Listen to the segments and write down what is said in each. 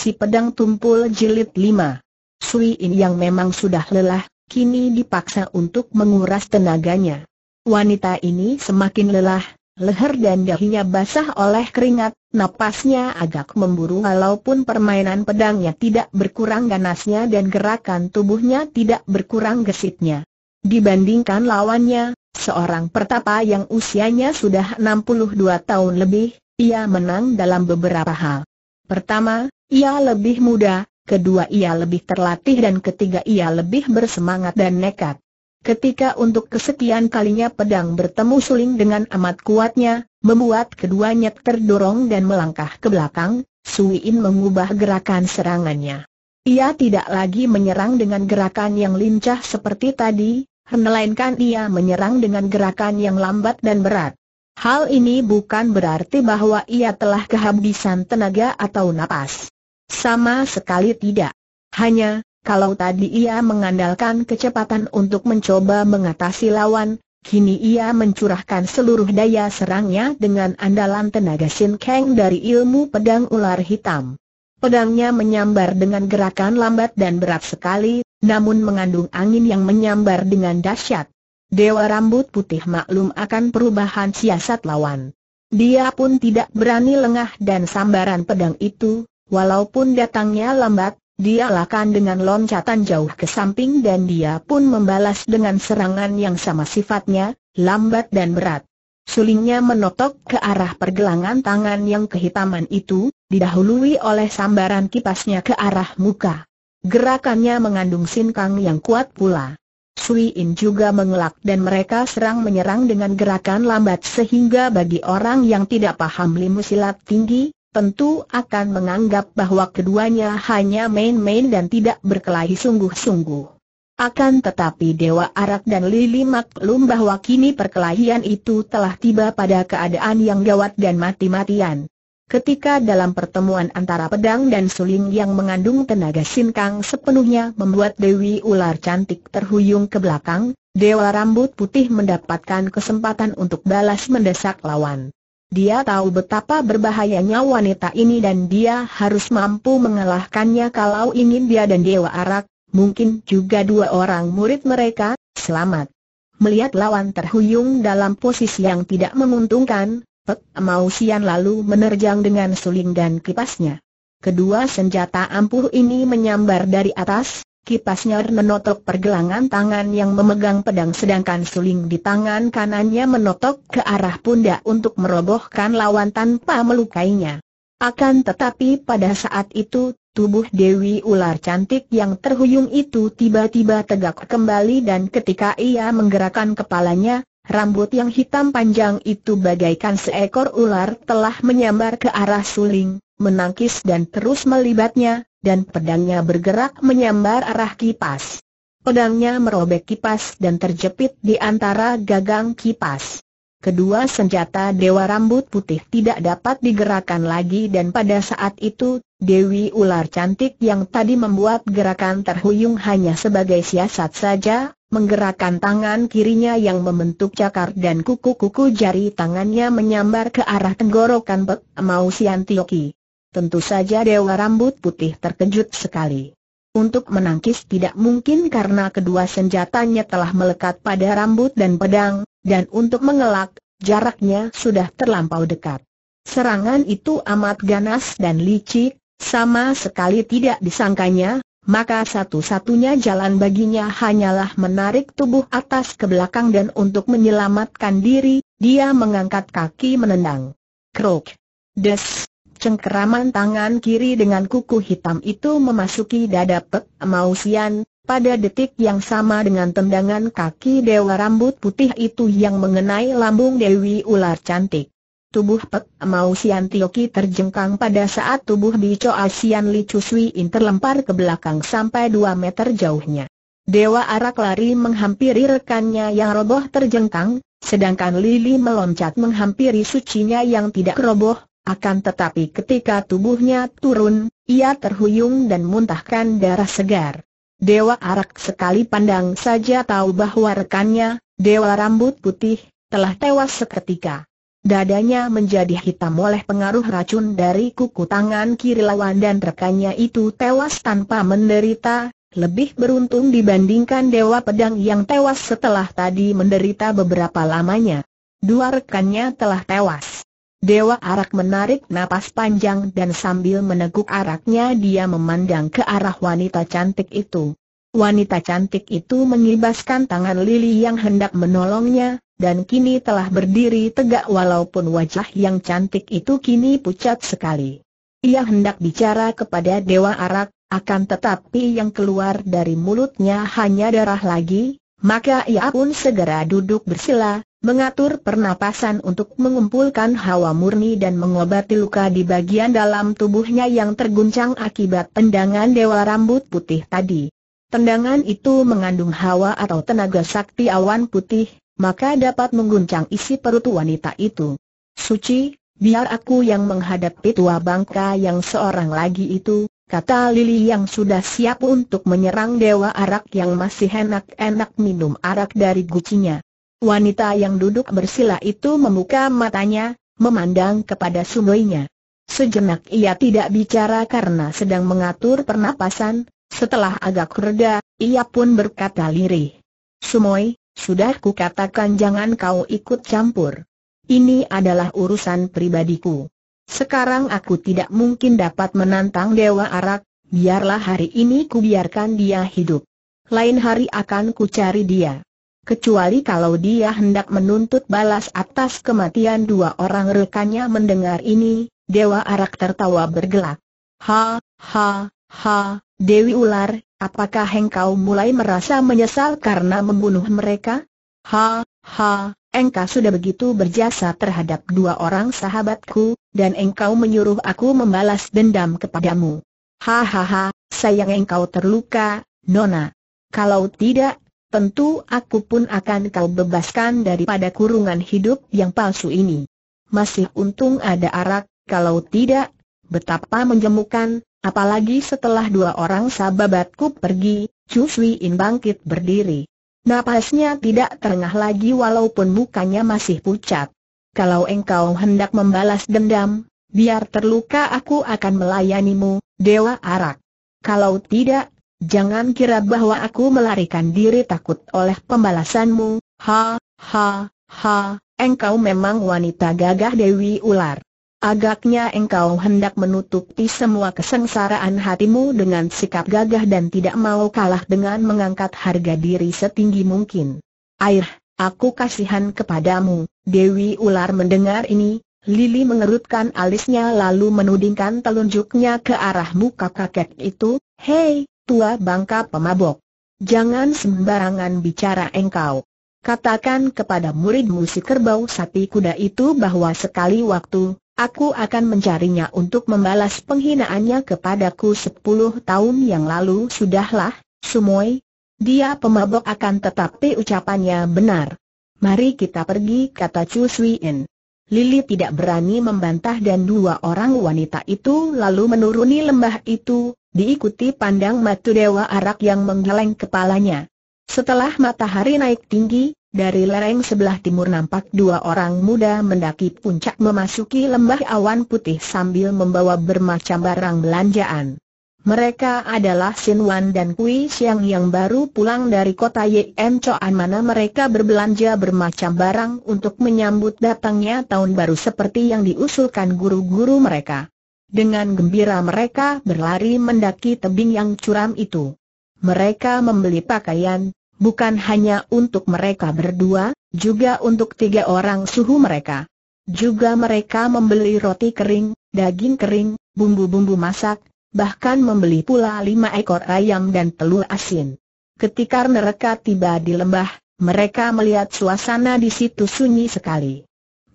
Si Pedang Tumpul Jilid 5 Sui In yang memang sudah lelah, kini dipaksa untuk menguras tenaganya. Wanita ini semakin lelah, leher dan dahinya basah oleh keringat, napasnya agak memburu walaupun permainan pedangnya tidak berkurang ganasnya dan gerakan tubuhnya tidak berkurang gesitnya. Dibandingkan lawannya, seorang pertapa yang usianya sudah 62 tahun lebih, ia menang dalam beberapa hal. Pertama, ia lebih muda, kedua ia lebih terlatih dan ketiga ia lebih bersemangat dan nekat. Ketika untuk kesekian kalinya pedang bertemu suling dengan amat kuatnya, membuat keduanya terdorong dan melangkah ke belakang, Sui In mengubah gerakan serangannya. Ia tidak lagi menyerang dengan gerakan yang lincah seperti tadi, melainkan ia menyerang dengan gerakan yang lambat dan berat. Hal ini bukan berarti bahwa ia telah kehabisan tenaga atau napas. Sama sekali tidak. Hanya, kalau tadi ia mengandalkan kecepatan untuk mencoba mengatasi lawan, kini ia mencurahkan seluruh daya serangnya dengan andalan tenaga Shin Kang dari ilmu pedang ular hitam. Pedangnya menyambar dengan gerakan lambat dan berat sekali, namun mengandung angin yang menyambar dengan dahsyat. Dewa rambut putih maklum akan perubahan siasat lawan. Dia pun tidak berani lengah dan sambaran pedang itu, Walaupun datangnya lambat, dia lakukan dengan loncatan jauh ke samping dan dia pun membalas dengan serangan yang sama sifatnya, lambat dan berat. Sulingnya menotok ke arah pergelangan tangan yang kehitaman itu, didahului oleh sambaran kipasnya ke arah muka. Gerakannya mengandung sinkang yang kuat pula. Sui In juga mengelak dan mereka serang menyerang dengan gerakan lambat sehingga bagi orang yang tidak paham limu silat tinggi, tentu akan menganggap bahwa keduanya hanya main-main dan tidak berkelahi sungguh-sungguh. Akan tetapi Dewa Arak dan Lili maklum bahwa kini perkelahian itu telah tiba pada keadaan yang gawat dan mati-matian. Ketika dalam pertemuan antara pedang dan suling yang mengandung tenaga sinkang sepenuhnya membuat Dewi Ular Cantik terhuyung ke belakang, Dewa Rambut Putih mendapatkan kesempatan untuk balas mendesak lawan. Dia tahu betapa berbahayanya wanita ini dan dia harus mampu mengalahkannya kalau ingin dia dan Dewa Arak, mungkin juga dua orang murid mereka, selamat. Melihat lawan terhuyung dalam posisi yang tidak menguntungkan, Pek Mau lalu menerjang dengan suling dan kipasnya. Kedua senjata ampuh ini menyambar dari atas, Kipasnya menotok pergelangan tangan yang memegang pedang sedangkan suling di tangan kanannya menotok ke arah pundak untuk merobohkan lawan tanpa melukainya. Akan tetapi pada saat itu, tubuh Dewi Ular cantik yang terhuyung itu tiba-tiba tegak kembali dan ketika ia menggerakkan kepalanya, rambut yang hitam panjang itu bagaikan seekor ular telah menyambar ke arah suling, menangkis dan terus melibatnya, dan pedangnya bergerak menyambar arah kipas. Pedangnya merobek kipas dan terjepit di antara gagang kipas. Kedua senjata Dewa Rambut Putih tidak dapat digerakkan lagi dan pada saat itu, Dewi Ular Cantik yang tadi membuat gerakan terhuyung hanya sebagai siasat saja, menggerakkan tangan kirinya yang membentuk cakar dan kuku-kuku jari tangannya menyambar ke arah tenggorokan Pek Mausian Tioki. Tentu saja Dewa Rambut Putih terkejut sekali. Untuk menangkis tidak mungkin karena kedua senjatanya telah melekat pada rambut dan pedang, dan untuk mengelak, jaraknya sudah terlampau dekat. Serangan itu amat ganas dan licik, sama sekali tidak disangkanya, maka satu-satunya jalan baginya hanyalah menarik tubuh atas ke belakang dan untuk menyelamatkan diri, dia mengangkat kaki menendang. Krok. Des cengkeraman tangan kiri dengan kuku hitam itu memasuki dada Pek Mausian, pada detik yang sama dengan tendangan kaki dewa rambut putih itu yang mengenai lambung Dewi Ular Cantik. Tubuh Pek Mausian Tioki terjengkang pada saat tubuh Bicho Asian Li Chusui In terlempar ke belakang sampai 2 meter jauhnya. Dewa Arak lari menghampiri rekannya yang roboh terjengkang, sedangkan Lili meloncat menghampiri sucinya yang tidak roboh, akan tetapi ketika tubuhnya turun, ia terhuyung dan muntahkan darah segar. Dewa Arak sekali pandang saja tahu bahwa rekannya, Dewa Rambut Putih, telah tewas seketika. Dadanya menjadi hitam oleh pengaruh racun dari kuku tangan kiri lawan dan rekannya itu tewas tanpa menderita, lebih beruntung dibandingkan Dewa Pedang yang tewas setelah tadi menderita beberapa lamanya. Dua rekannya telah tewas. Dewa Arak menarik napas panjang dan sambil meneguk araknya dia memandang ke arah wanita cantik itu. Wanita cantik itu mengibaskan tangan Lili yang hendak menolongnya, dan kini telah berdiri tegak walaupun wajah yang cantik itu kini pucat sekali. Ia hendak bicara kepada Dewa Arak, akan tetapi yang keluar dari mulutnya hanya darah lagi, maka ia pun segera duduk bersila, mengatur pernapasan untuk mengumpulkan hawa murni dan mengobati luka di bagian dalam tubuhnya yang terguncang akibat tendangan dewa rambut putih tadi. Tendangan itu mengandung hawa atau tenaga sakti awan putih, maka dapat mengguncang isi perut wanita itu. Suci, biar aku yang menghadapi tua bangka yang seorang lagi itu, kata Lili yang sudah siap untuk menyerang Dewa Arak yang masih enak-enak minum arak dari gucinya. Wanita yang duduk bersila itu membuka matanya, memandang kepada sungainya. Sejenak ia tidak bicara karena sedang mengatur pernapasan, setelah agak reda, ia pun berkata lirih. Sumoi, sudah kukatakan jangan kau ikut campur. Ini adalah urusan pribadiku. Sekarang aku tidak mungkin dapat menantang Dewa Arak, biarlah hari ini kubiarkan dia hidup. Lain hari akan ku cari dia. Kecuali kalau dia hendak menuntut balas atas kematian dua orang rekannya mendengar ini, Dewa Arak tertawa bergelak. Ha, ha, ha, Dewi Ular, apakah engkau mulai merasa menyesal karena membunuh mereka? Ha, Ha, engkau sudah begitu berjasa terhadap dua orang sahabatku, dan engkau menyuruh aku membalas dendam kepadamu. Hahaha, sayang engkau terluka, Nona. Kalau tidak, tentu aku pun akan kau bebaskan daripada kurungan hidup yang palsu ini. Masih untung ada arak, kalau tidak, betapa menjemukan, apalagi setelah dua orang sahabatku pergi, Chu Sui In bangkit berdiri. Napasnya tidak terengah lagi walaupun mukanya masih pucat. Kalau engkau hendak membalas dendam, biar terluka aku akan melayanimu, Dewa Arak. Kalau tidak, jangan kira bahwa aku melarikan diri takut oleh pembalasanmu, ha, ha, ha, engkau memang wanita gagah Dewi Ular. Agaknya engkau hendak menutupi semua kesengsaraan hatimu dengan sikap gagah dan tidak mau kalah dengan mengangkat harga diri setinggi mungkin. Air, aku kasihan kepadamu. Dewi Ular mendengar ini, Lili mengerutkan alisnya lalu menudingkan telunjuknya ke arah muka kakek itu. Hei, tua bangka pemabok. Jangan sembarangan bicara engkau. Katakan kepada murid si kerbau sapi kuda itu bahwa sekali waktu, Aku akan mencarinya untuk membalas penghinaannya kepadaku sepuluh tahun yang lalu Sudahlah, Sumoy Dia pemabok akan tetapi ucapannya benar Mari kita pergi kata Chu In. Lili tidak berani membantah dan dua orang wanita itu lalu menuruni lembah itu Diikuti pandang matu dewa arak yang menggeleng kepalanya setelah matahari naik tinggi, dari lereng sebelah timur nampak dua orang muda mendaki puncak memasuki lembah awan putih sambil membawa bermacam barang belanjaan. Mereka adalah Sin Wan dan Kui Xiang yang baru pulang dari kota Yem Choan mana mereka berbelanja bermacam barang untuk menyambut datangnya tahun baru seperti yang diusulkan guru-guru mereka. Dengan gembira mereka berlari mendaki tebing yang curam itu. Mereka membeli pakaian, bukan hanya untuk mereka berdua, juga untuk tiga orang suhu mereka. Juga mereka membeli roti kering, daging kering, bumbu-bumbu masak, bahkan membeli pula lima ekor ayam dan telur asin. Ketika mereka tiba di lembah, mereka melihat suasana di situ sunyi sekali.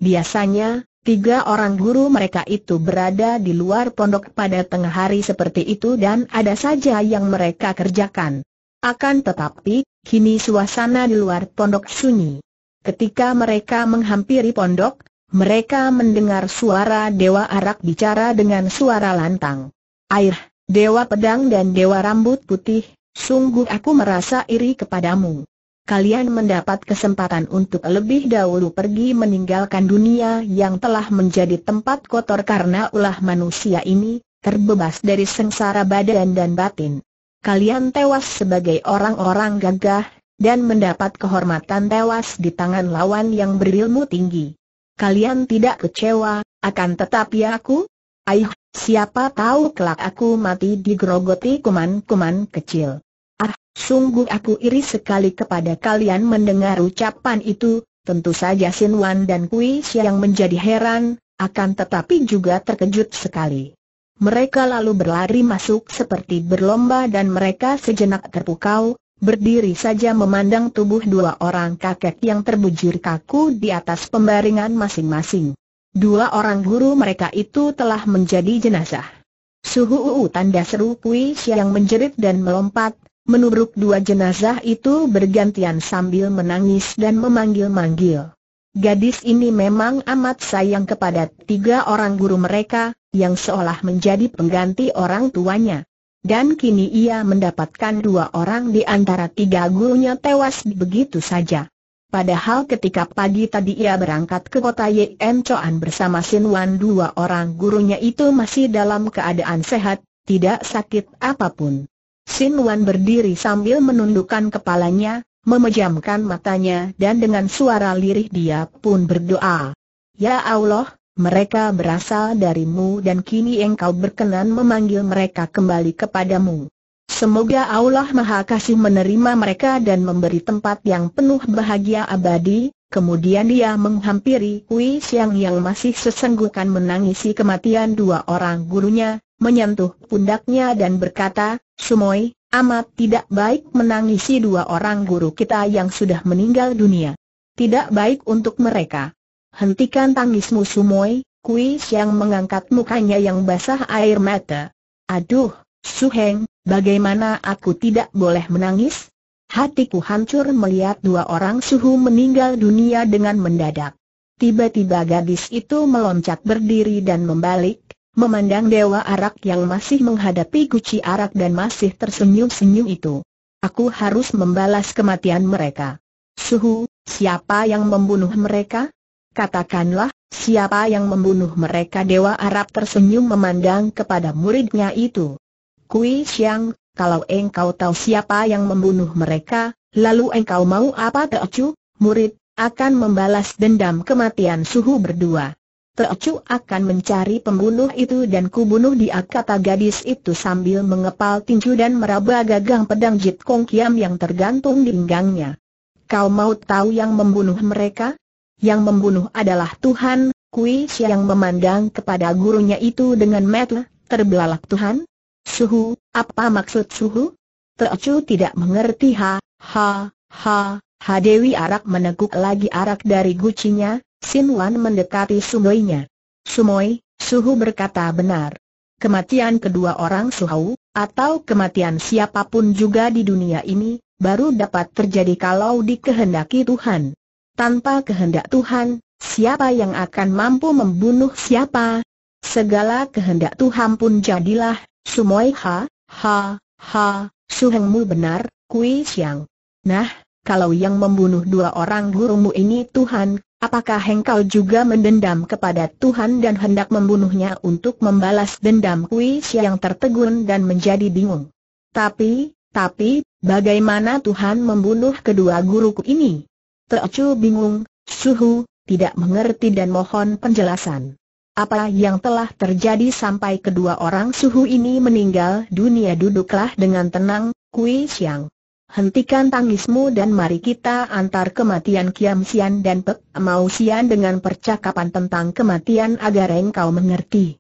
Biasanya, tiga orang guru mereka itu berada di luar pondok pada tengah hari seperti itu dan ada saja yang mereka kerjakan. Akan tetapi, kini suasana di luar pondok sunyi. Ketika mereka menghampiri pondok, mereka mendengar suara Dewa Arak bicara dengan suara lantang. Air, Dewa Pedang dan Dewa Rambut Putih, sungguh aku merasa iri kepadamu. Kalian mendapat kesempatan untuk lebih dahulu pergi meninggalkan dunia yang telah menjadi tempat kotor karena ulah manusia ini, terbebas dari sengsara badan dan batin kalian tewas sebagai orang-orang gagah, dan mendapat kehormatan tewas di tangan lawan yang berilmu tinggi. Kalian tidak kecewa, akan tetapi aku? ayuh, siapa tahu kelak aku mati digerogoti kuman-kuman kecil. Ah, sungguh aku iri sekali kepada kalian mendengar ucapan itu, tentu saja Sin Wan dan Kui Siang menjadi heran, akan tetapi juga terkejut sekali. Mereka lalu berlari masuk seperti berlomba dan mereka sejenak terpukau, berdiri saja memandang tubuh dua orang kakek yang terbujur kaku di atas pembaringan masing-masing. Dua orang guru mereka itu telah menjadi jenazah. Suhu uu tanda seru Kui yang menjerit dan melompat, menubruk dua jenazah itu bergantian sambil menangis dan memanggil-manggil. Gadis ini memang amat sayang kepada tiga orang guru mereka, yang seolah menjadi pengganti orang tuanya. Dan kini ia mendapatkan dua orang di antara tiga gurunya tewas begitu saja. Padahal ketika pagi tadi ia berangkat ke kota Yen Choan bersama Sin Wan dua orang gurunya itu masih dalam keadaan sehat, tidak sakit apapun. Sin Wan berdiri sambil menundukkan kepalanya, memejamkan matanya dan dengan suara lirih dia pun berdoa. Ya Allah, mereka berasal darimu dan kini engkau berkenan memanggil mereka kembali kepadamu. Semoga Allah Maha Kasih menerima mereka dan memberi tempat yang penuh bahagia abadi, kemudian dia menghampiri Hui Siang yang masih sesenggukan menangisi kematian dua orang gurunya, menyentuh pundaknya dan berkata, Sumoi, amat tidak baik menangisi dua orang guru kita yang sudah meninggal dunia. Tidak baik untuk mereka. Hentikan tangismu Sumoi, Kui Siang mengangkat mukanya yang basah air mata. Aduh, Suheng, bagaimana aku tidak boleh menangis? Hatiku hancur melihat dua orang suhu meninggal dunia dengan mendadak. Tiba-tiba gadis itu meloncat berdiri dan membalik, memandang Dewa Arak yang masih menghadapi guci arak dan masih tersenyum-senyum itu. Aku harus membalas kematian mereka. Suhu, siapa yang membunuh mereka? Katakanlah, siapa yang membunuh mereka Dewa Arab tersenyum memandang kepada muridnya itu. Kui Xiang, kalau engkau tahu siapa yang membunuh mereka, lalu engkau mau apa Teocu, murid, akan membalas dendam kematian suhu berdua. Teocu akan mencari pembunuh itu dan kubunuh dia kata gadis itu sambil mengepal tinju dan meraba gagang pedang Jit Kong Kiam yang tergantung di pinggangnya. Kau mau tahu yang membunuh mereka? Yang membunuh adalah Tuhan, Kui siang memandang kepada gurunya itu dengan metel, terbelalak Tuhan. Suhu, apa maksud suhu? Teocu tidak mengerti ha, ha, ha, ha Dewi Arak meneguk lagi arak dari gucinya, Sinwan mendekati sumoynya. Sumoy, suhu berkata benar. Kematian kedua orang suhu, atau kematian siapapun juga di dunia ini, baru dapat terjadi kalau dikehendaki Tuhan tanpa kehendak Tuhan, siapa yang akan mampu membunuh siapa? Segala kehendak Tuhan pun jadilah, Sumoi ha, ha, ha, suhengmu benar, Kui Siang. Nah, kalau yang membunuh dua orang gurumu ini Tuhan, apakah engkau juga mendendam kepada Tuhan dan hendak membunuhnya untuk membalas dendam Kui Siang tertegun dan menjadi bingung? Tapi, tapi, bagaimana Tuhan membunuh kedua guruku ini? Teocu bingung, suhu, tidak mengerti dan mohon penjelasan. Apa yang telah terjadi sampai kedua orang suhu ini meninggal dunia duduklah dengan tenang, Kui Xiang. Hentikan tangismu dan mari kita antar kematian Kiam Sian dan Pek Mau Sian dengan percakapan tentang kematian agar engkau mengerti.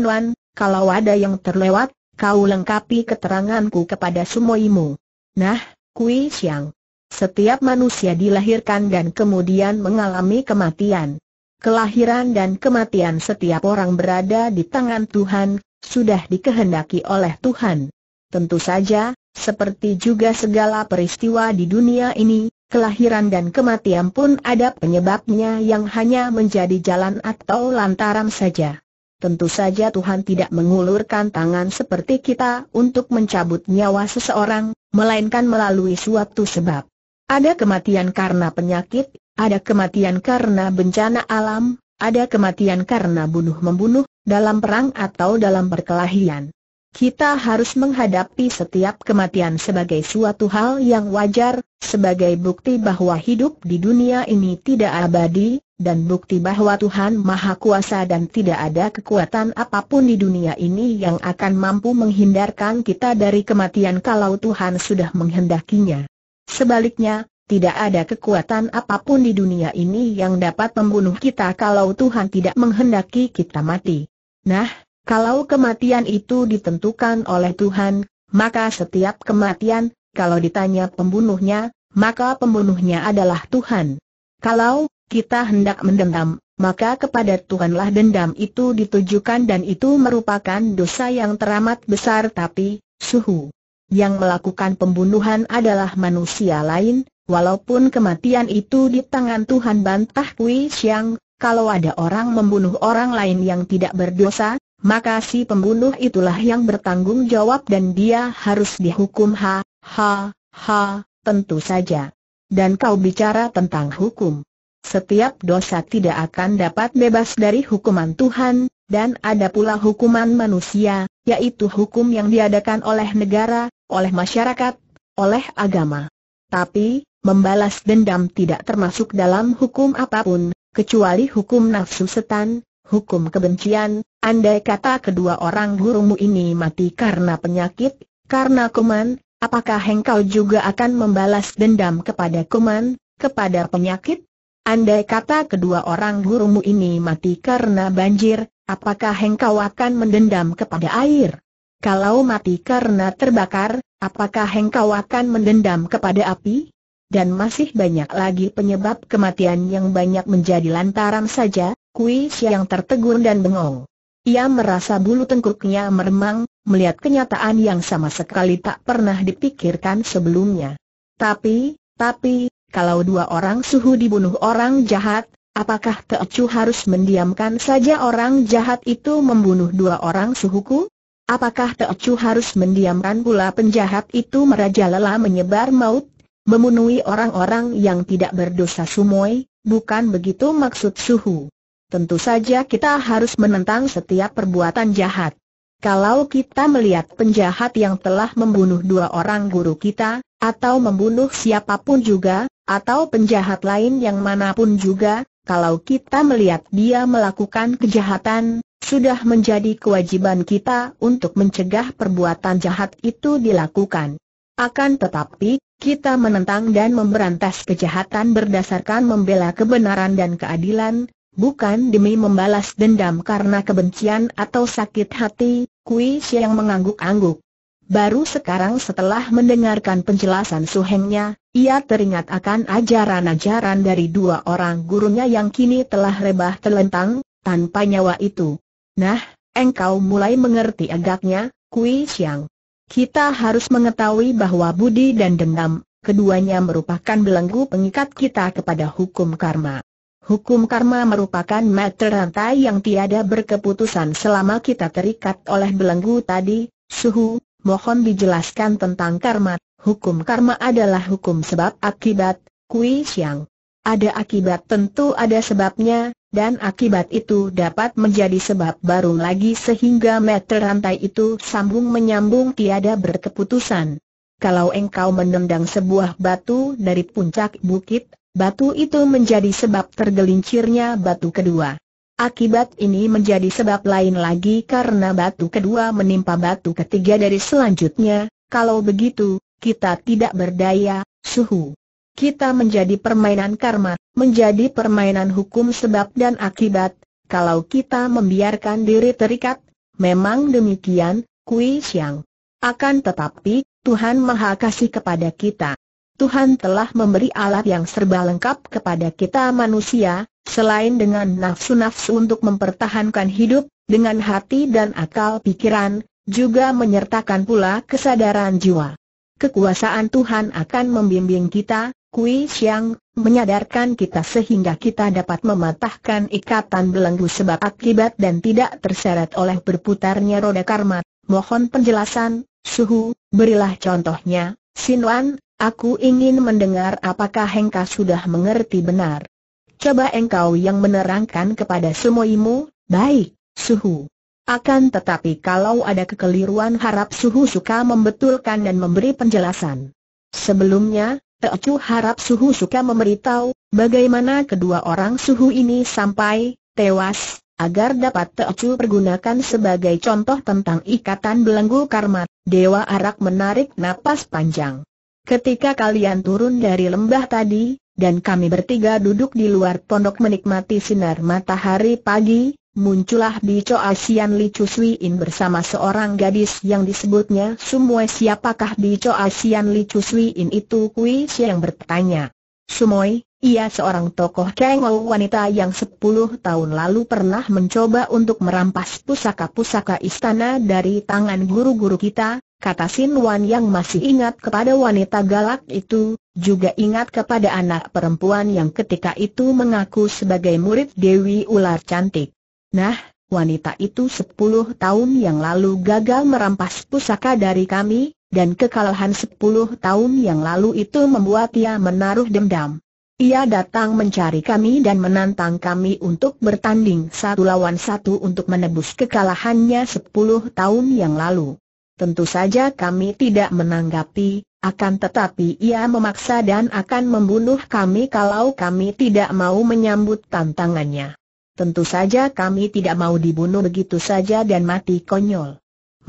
Wan, kalau ada yang terlewat, kau lengkapi keteranganku kepada sumoimu. Nah, Kui Xiang. Setiap manusia dilahirkan dan kemudian mengalami kematian. Kelahiran dan kematian setiap orang berada di tangan Tuhan, sudah dikehendaki oleh Tuhan. Tentu saja, seperti juga segala peristiwa di dunia ini, kelahiran dan kematian pun ada penyebabnya yang hanya menjadi jalan atau lantaran saja. Tentu saja Tuhan tidak mengulurkan tangan seperti kita untuk mencabut nyawa seseorang, melainkan melalui suatu sebab. Ada kematian karena penyakit, ada kematian karena bencana alam, ada kematian karena bunuh-membunuh, dalam perang atau dalam perkelahian. Kita harus menghadapi setiap kematian sebagai suatu hal yang wajar, sebagai bukti bahwa hidup di dunia ini tidak abadi, dan bukti bahwa Tuhan Maha Kuasa dan tidak ada kekuatan apapun di dunia ini yang akan mampu menghindarkan kita dari kematian kalau Tuhan sudah menghendakinya. Sebaliknya, tidak ada kekuatan apapun di dunia ini yang dapat membunuh kita kalau Tuhan tidak menghendaki kita mati. Nah, kalau kematian itu ditentukan oleh Tuhan, maka setiap kematian, kalau ditanya pembunuhnya, maka pembunuhnya adalah Tuhan. Kalau kita hendak mendendam, maka kepada Tuhanlah dendam itu ditujukan dan itu merupakan dosa yang teramat besar tapi, suhu yang melakukan pembunuhan adalah manusia lain, walaupun kematian itu di tangan Tuhan bantah Kui Siang, kalau ada orang membunuh orang lain yang tidak berdosa, maka si pembunuh itulah yang bertanggung jawab dan dia harus dihukum ha, ha, ha, tentu saja. Dan kau bicara tentang hukum. Setiap dosa tidak akan dapat bebas dari hukuman Tuhan, dan ada pula hukuman manusia, yaitu hukum yang diadakan oleh negara, oleh masyarakat, oleh agama. Tapi, membalas dendam tidak termasuk dalam hukum apapun, kecuali hukum nafsu setan, hukum kebencian, andai kata kedua orang gurumu ini mati karena penyakit, karena kuman, apakah engkau juga akan membalas dendam kepada kuman, kepada penyakit? Andai kata kedua orang gurumu ini mati karena banjir, Apakah engkau akan mendendam kepada air? Kalau mati karena terbakar, apakah engkau akan mendendam kepada api? Dan masih banyak lagi penyebab kematian yang banyak menjadi lantaran saja, Kui yang tertegun dan bengong. Ia merasa bulu tengkuknya meremang, melihat kenyataan yang sama sekali tak pernah dipikirkan sebelumnya. Tapi, tapi, kalau dua orang suhu dibunuh orang jahat, Apakah Teocu harus mendiamkan saja orang jahat itu membunuh dua orang suhuku? Apakah Teocu harus mendiamkan pula penjahat itu merajalela menyebar maut, memenuhi orang-orang yang tidak berdosa sumoi? Bukan begitu maksud suhu. Tentu saja kita harus menentang setiap perbuatan jahat. Kalau kita melihat penjahat yang telah membunuh dua orang guru kita, atau membunuh siapapun juga, atau penjahat lain yang manapun juga, kalau kita melihat dia melakukan kejahatan, sudah menjadi kewajiban kita untuk mencegah perbuatan jahat itu dilakukan. Akan tetapi, kita menentang dan memberantas kejahatan berdasarkan membela kebenaran dan keadilan, bukan demi membalas dendam karena kebencian atau sakit hati, Kui yang mengangguk-angguk. Baru sekarang setelah mendengarkan penjelasan suhengnya, ia teringat akan ajaran-ajaran dari dua orang gurunya yang kini telah rebah telentang, tanpa nyawa itu. Nah, engkau mulai mengerti agaknya, Kui Xiang. Kita harus mengetahui bahwa budi dan dendam, keduanya merupakan belenggu pengikat kita kepada hukum karma. Hukum karma merupakan mata rantai yang tiada berkeputusan selama kita terikat oleh belenggu tadi, suhu, mohon dijelaskan tentang karma. Hukum karma adalah hukum sebab akibat, kui siang. Ada akibat tentu ada sebabnya, dan akibat itu dapat menjadi sebab baru lagi sehingga meter rantai itu sambung menyambung tiada berkeputusan. Kalau engkau menendang sebuah batu dari puncak bukit, batu itu menjadi sebab tergelincirnya batu kedua. Akibat ini menjadi sebab lain lagi karena batu kedua menimpa batu ketiga dari selanjutnya, kalau begitu, kita tidak berdaya, suhu. Kita menjadi permainan karma, menjadi permainan hukum sebab dan akibat, kalau kita membiarkan diri terikat, memang demikian, Kui siang. Akan tetapi, Tuhan Maha Kasih kepada kita. Tuhan telah memberi alat yang serba lengkap kepada kita manusia, selain dengan nafsu-nafsu untuk mempertahankan hidup, dengan hati dan akal pikiran, juga menyertakan pula kesadaran jiwa. Kekuasaan Tuhan akan membimbing kita, Kui Xiang, menyadarkan kita sehingga kita dapat mematahkan ikatan belenggu sebab akibat dan tidak terseret oleh berputarnya roda karma. Mohon penjelasan, Suhu, berilah contohnya, Sinuan, Aku ingin mendengar apakah engkau sudah mengerti benar. Coba engkau yang menerangkan kepada semuimu, baik, suhu. Akan tetapi kalau ada kekeliruan harap suhu suka membetulkan dan memberi penjelasan. Sebelumnya, Teocu harap suhu suka memberitahu, bagaimana kedua orang suhu ini sampai, tewas, agar dapat Teocu pergunakan sebagai contoh tentang ikatan belenggu karma, Dewa Arak menarik napas panjang. Ketika kalian turun dari lembah tadi, dan kami bertiga duduk di luar pondok menikmati sinar matahari pagi, muncullah Bico Asian Li In bersama seorang gadis yang disebutnya Sumoy siapakah Bico Asian Li In itu Kui yang bertanya. Sumoy, ia seorang tokoh Kengou wanita yang sepuluh tahun lalu pernah mencoba untuk merampas pusaka-pusaka istana dari tangan guru-guru kita, kata Sin Wan yang masih ingat kepada wanita galak itu, juga ingat kepada anak perempuan yang ketika itu mengaku sebagai murid Dewi Ular Cantik. Nah, wanita itu sepuluh tahun yang lalu gagal merampas pusaka dari kami, dan kekalahan sepuluh tahun yang lalu itu membuat ia menaruh dendam. Ia datang mencari kami dan menantang kami untuk bertanding satu lawan satu untuk menebus kekalahannya sepuluh tahun yang lalu. Tentu saja kami tidak menanggapi, akan tetapi ia memaksa dan akan membunuh kami kalau kami tidak mau menyambut tantangannya. Tentu saja kami tidak mau dibunuh begitu saja dan mati konyol.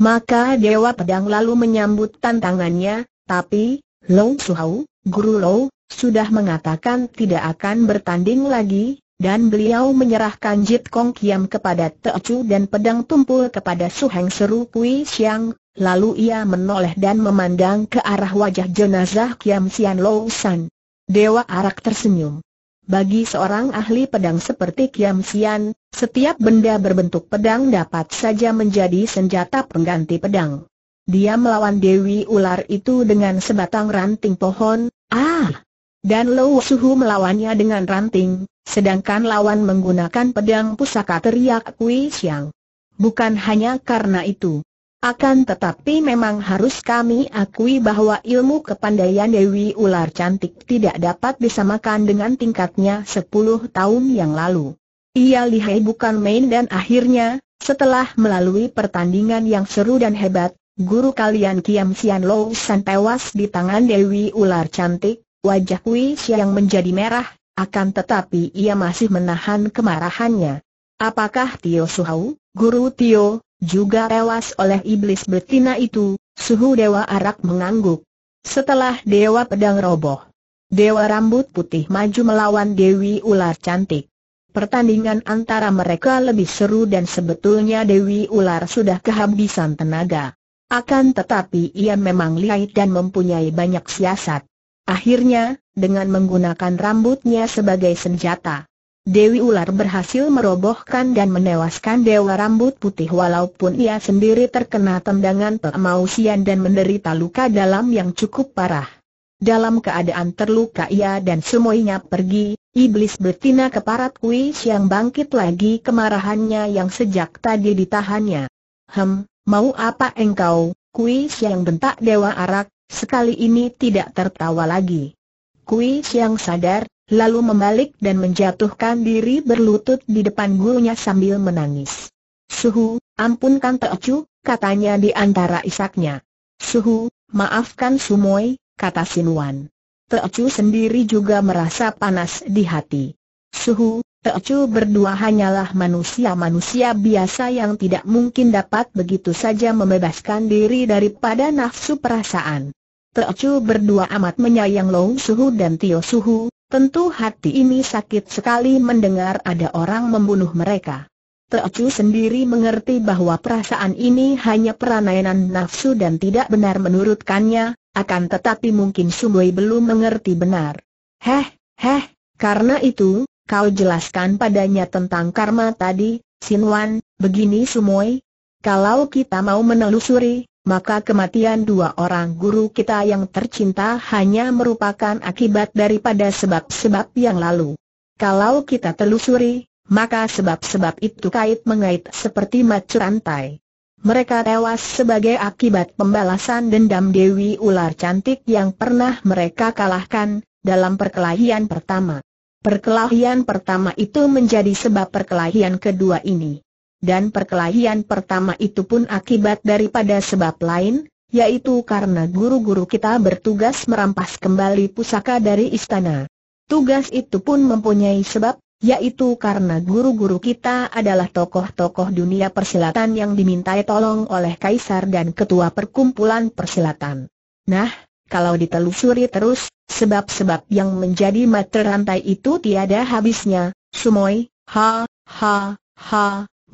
Maka Dewa Pedang lalu menyambut tantangannya, tapi, Lou Suhau, Guru Lou, sudah mengatakan tidak akan bertanding lagi, dan beliau menyerahkan Jit Kong Kiam kepada Chu dan pedang tumpul kepada Suheng Seru Kui Siang, Lalu ia menoleh dan memandang ke arah wajah jenazah Kiam Sian Lo San. Dewa Arak tersenyum. Bagi seorang ahli pedang seperti Kiam Sian, setiap benda berbentuk pedang dapat saja menjadi senjata pengganti pedang. Dia melawan Dewi Ular itu dengan sebatang ranting pohon, ah! Dan Lo Suhu melawannya dengan ranting, sedangkan lawan menggunakan pedang pusaka teriak Kui Siang. Bukan hanya karena itu, akan tetapi memang harus kami akui bahwa ilmu kepandaian Dewi Ular Cantik tidak dapat disamakan dengan tingkatnya 10 tahun yang lalu. Ia lihai bukan main dan akhirnya, setelah melalui pertandingan yang seru dan hebat, guru kalian Kiam Sian Lo San tewas di tangan Dewi Ular Cantik, wajah Wei yang menjadi merah, akan tetapi ia masih menahan kemarahannya. Apakah Tio Suhau, guru Tio, juga tewas oleh iblis betina itu, suhu Dewa Arak mengangguk. Setelah Dewa Pedang roboh, Dewa Rambut Putih maju melawan Dewi Ular Cantik. Pertandingan antara mereka lebih seru dan sebetulnya Dewi Ular sudah kehabisan tenaga. Akan tetapi ia memang lihai dan mempunyai banyak siasat. Akhirnya, dengan menggunakan rambutnya sebagai senjata, Dewi Ular berhasil merobohkan dan menewaskan Dewa Rambut Putih walaupun ia sendiri terkena tendangan Pemausian dan menderita luka dalam yang cukup parah. Dalam keadaan terluka ia dan semuanya pergi, iblis betina keparat kuis yang bangkit lagi kemarahannya yang sejak tadi ditahannya. Hem, mau apa engkau, kuis yang bentak Dewa Arak, sekali ini tidak tertawa lagi. Kuis yang sadar, lalu membalik dan menjatuhkan diri berlutut di depan gurunya sambil menangis. Suhu, ampunkan Teocu, katanya di antara isaknya. Suhu, maafkan Sumoy, kata Sinuan. Teocu sendiri juga merasa panas di hati. Suhu, Teocu berdua hanyalah manusia-manusia biasa yang tidak mungkin dapat begitu saja membebaskan diri daripada nafsu perasaan. Teocu berdua amat menyayang Long Suhu dan Tio Suhu, Tentu hati ini sakit sekali mendengar ada orang membunuh mereka. Teocu sendiri mengerti bahwa perasaan ini hanya peranainan nafsu dan tidak benar menurutkannya, akan tetapi mungkin Sumoi belum mengerti benar. Heh, heh, karena itu, kau jelaskan padanya tentang karma tadi, Sinwan, begini Sumoi. Kalau kita mau menelusuri, maka kematian dua orang guru kita yang tercinta hanya merupakan akibat daripada sebab-sebab yang lalu. Kalau kita telusuri, maka sebab-sebab itu kait mengait seperti macu rantai. Mereka tewas sebagai akibat pembalasan dendam Dewi Ular Cantik yang pernah mereka kalahkan, dalam perkelahian pertama. Perkelahian pertama itu menjadi sebab perkelahian kedua ini dan perkelahian pertama itu pun akibat daripada sebab lain, yaitu karena guru-guru kita bertugas merampas kembali pusaka dari istana. Tugas itu pun mempunyai sebab, yaitu karena guru-guru kita adalah tokoh-tokoh dunia persilatan yang dimintai tolong oleh kaisar dan ketua perkumpulan persilatan. Nah, kalau ditelusuri terus, sebab-sebab yang menjadi mata rantai itu tiada habisnya, Sumoy, ha, ha, ha,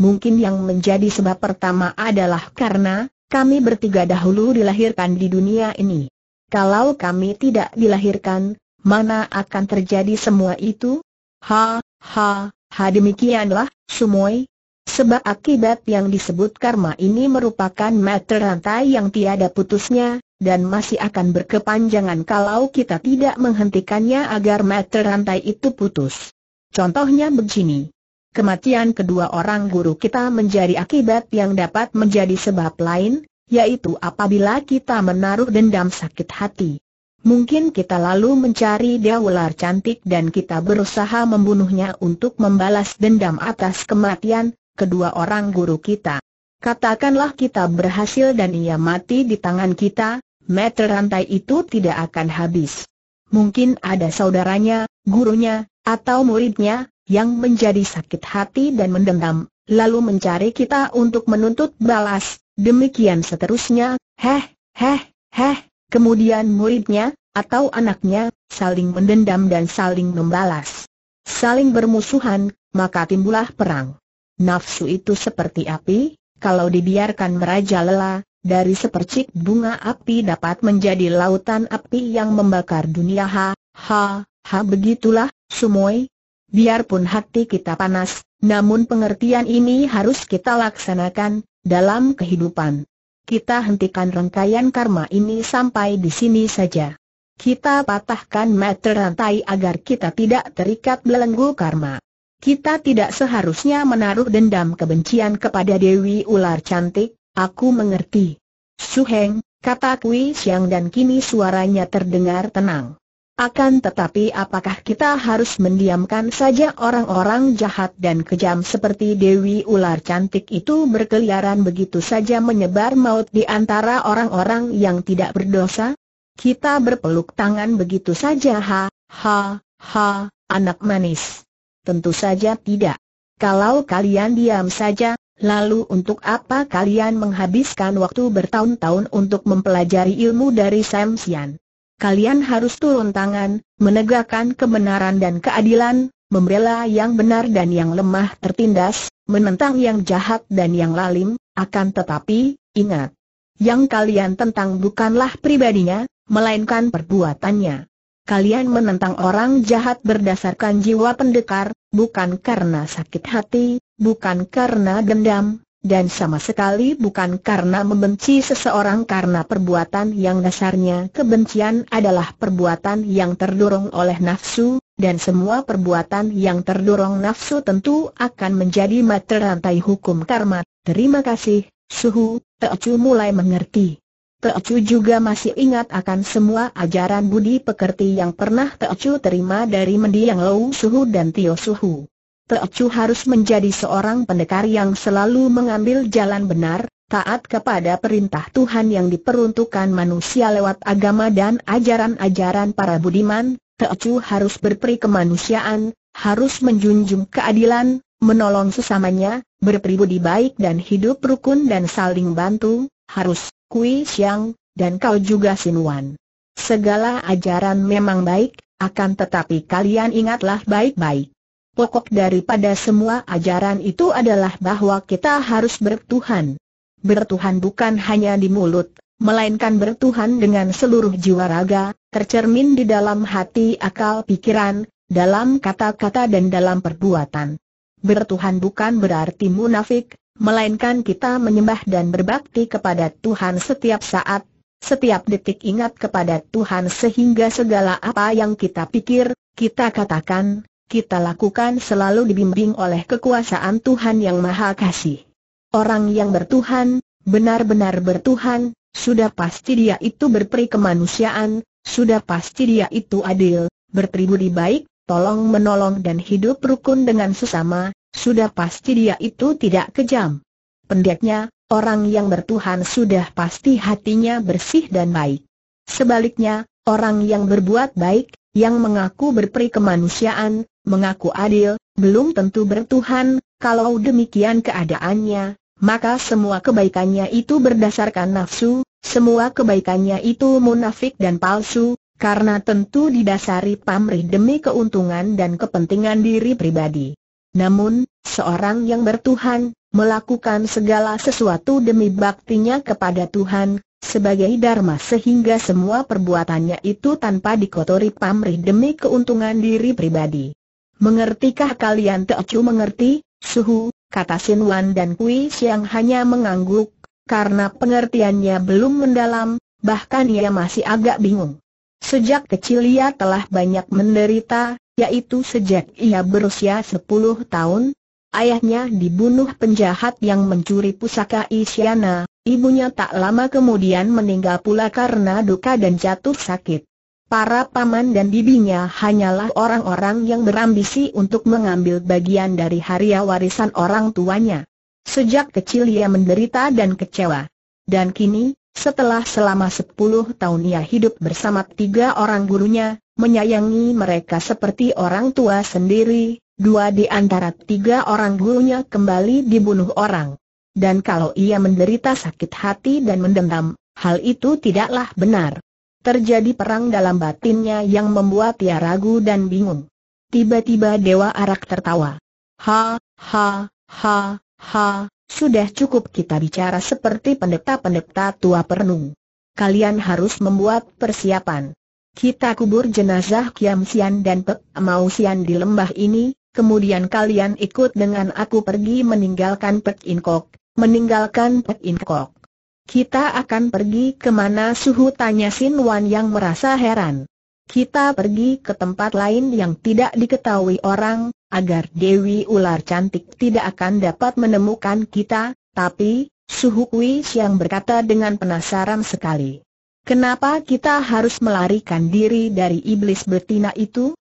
mungkin yang menjadi sebab pertama adalah karena kami bertiga dahulu dilahirkan di dunia ini. Kalau kami tidak dilahirkan, mana akan terjadi semua itu? Ha, ha, ha demikianlah, Sumoy. Sebab akibat yang disebut karma ini merupakan meter rantai yang tiada putusnya, dan masih akan berkepanjangan kalau kita tidak menghentikannya agar meter rantai itu putus. Contohnya begini, kematian kedua orang guru kita menjadi akibat yang dapat menjadi sebab lain, yaitu apabila kita menaruh dendam sakit hati. Mungkin kita lalu mencari dia ular cantik dan kita berusaha membunuhnya untuk membalas dendam atas kematian kedua orang guru kita. Katakanlah kita berhasil dan ia mati di tangan kita, meter rantai itu tidak akan habis. Mungkin ada saudaranya, gurunya, atau muridnya, yang menjadi sakit hati dan mendendam, lalu mencari kita untuk menuntut balas, demikian seterusnya, heh, heh, heh, kemudian muridnya, atau anaknya, saling mendendam dan saling membalas. Saling bermusuhan, maka timbulah perang. Nafsu itu seperti api, kalau dibiarkan merajalela, dari sepercik bunga api dapat menjadi lautan api yang membakar dunia ha, ha, ha begitulah, Sumoy, Biarpun hati kita panas, namun pengertian ini harus kita laksanakan dalam kehidupan. Kita hentikan rangkaian karma ini sampai di sini saja. Kita patahkan meter rantai agar kita tidak terikat belenggu karma. Kita tidak seharusnya menaruh dendam kebencian kepada Dewi Ular Cantik, aku mengerti. Suheng, kata Kui Siang dan kini suaranya terdengar tenang. Akan tetapi apakah kita harus mendiamkan saja orang-orang jahat dan kejam seperti Dewi Ular Cantik itu berkeliaran begitu saja menyebar maut di antara orang-orang yang tidak berdosa? Kita berpeluk tangan begitu saja ha, ha, ha, anak manis. Tentu saja tidak. Kalau kalian diam saja, lalu untuk apa kalian menghabiskan waktu bertahun-tahun untuk mempelajari ilmu dari Sam kalian harus turun tangan, menegakkan kebenaran dan keadilan, membela yang benar dan yang lemah tertindas, menentang yang jahat dan yang lalim, akan tetapi, ingat. Yang kalian tentang bukanlah pribadinya, melainkan perbuatannya. Kalian menentang orang jahat berdasarkan jiwa pendekar, bukan karena sakit hati, bukan karena dendam, dan sama sekali bukan karena membenci seseorang karena perbuatan yang dasarnya kebencian adalah perbuatan yang terdorong oleh nafsu, dan semua perbuatan yang terdorong nafsu tentu akan menjadi mata rantai hukum karma. Terima kasih, Suhu, Teocu mulai mengerti. Teocu juga masih ingat akan semua ajaran budi pekerti yang pernah Teocu terima dari mendiang Lou Suhu dan Tio Suhu. Teocu harus menjadi seorang pendekar yang selalu mengambil jalan benar, taat kepada perintah Tuhan yang diperuntukkan manusia lewat agama dan ajaran-ajaran para budiman, Teocu harus berperi kemanusiaan, harus menjunjung keadilan, menolong sesamanya, budi baik dan hidup rukun dan saling bantu, harus, Kui siang, dan kau juga Sinuan. Segala ajaran memang baik, akan tetapi kalian ingatlah baik-baik. Pokok daripada semua ajaran itu adalah bahwa kita harus bertuhan. Bertuhan bukan hanya di mulut, melainkan bertuhan dengan seluruh jiwa raga, tercermin di dalam hati akal pikiran, dalam kata-kata dan dalam perbuatan. Bertuhan bukan berarti munafik, melainkan kita menyembah dan berbakti kepada Tuhan setiap saat, setiap detik ingat kepada Tuhan sehingga segala apa yang kita pikir, kita katakan, kita lakukan selalu dibimbing oleh kekuasaan Tuhan yang Maha Kasih. Orang yang bertuhan, benar-benar bertuhan, sudah pasti dia itu berperi kemanusiaan, sudah pasti dia itu adil, bertribudi baik, tolong menolong dan hidup rukun dengan sesama, sudah pasti dia itu tidak kejam. Pendeknya, orang yang bertuhan sudah pasti hatinya bersih dan baik. Sebaliknya, orang yang berbuat baik, yang mengaku berperi kemanusiaan, Mengaku adil, belum tentu bertuhan, kalau demikian keadaannya, maka semua kebaikannya itu berdasarkan nafsu, semua kebaikannya itu munafik dan palsu, karena tentu didasari pamrih demi keuntungan dan kepentingan diri pribadi. Namun, seorang yang bertuhan, melakukan segala sesuatu demi baktinya kepada Tuhan, sebagai dharma sehingga semua perbuatannya itu tanpa dikotori pamrih demi keuntungan diri pribadi. Mengertikah kalian Teocu mengerti, Suhu, kata Sin Wan dan Kui Siang hanya mengangguk, karena pengertiannya belum mendalam, bahkan ia masih agak bingung. Sejak kecil ia telah banyak menderita, yaitu sejak ia berusia 10 tahun, ayahnya dibunuh penjahat yang mencuri pusaka Isyana, ibunya tak lama kemudian meninggal pula karena duka dan jatuh sakit. Para paman dan bibinya hanyalah orang-orang yang berambisi untuk mengambil bagian dari haria warisan orang tuanya. Sejak kecil ia menderita dan kecewa. Dan kini, setelah selama sepuluh tahun ia hidup bersama tiga orang gurunya, menyayangi mereka seperti orang tua sendiri, dua di antara tiga orang gurunya kembali dibunuh orang. Dan kalau ia menderita sakit hati dan mendendam, hal itu tidaklah benar. Terjadi perang dalam batinnya yang membuat ia ragu dan bingung. Tiba-tiba Dewa Arak tertawa. Ha, ha, ha, ha, sudah cukup kita bicara seperti pendeta-pendeta tua perenung. Kalian harus membuat persiapan. Kita kubur jenazah Kiam Sian dan Pek Mau Sian di lembah ini, kemudian kalian ikut dengan aku pergi meninggalkan Pek Inkok, meninggalkan Pek Inkok. Kita akan pergi ke mana suhu tanya Sin Wan yang merasa heran. Kita pergi ke tempat lain yang tidak diketahui orang, agar Dewi Ular Cantik tidak akan dapat menemukan kita, tapi, Suhu Kui Siang berkata dengan penasaran sekali. Kenapa kita harus melarikan diri dari iblis betina itu?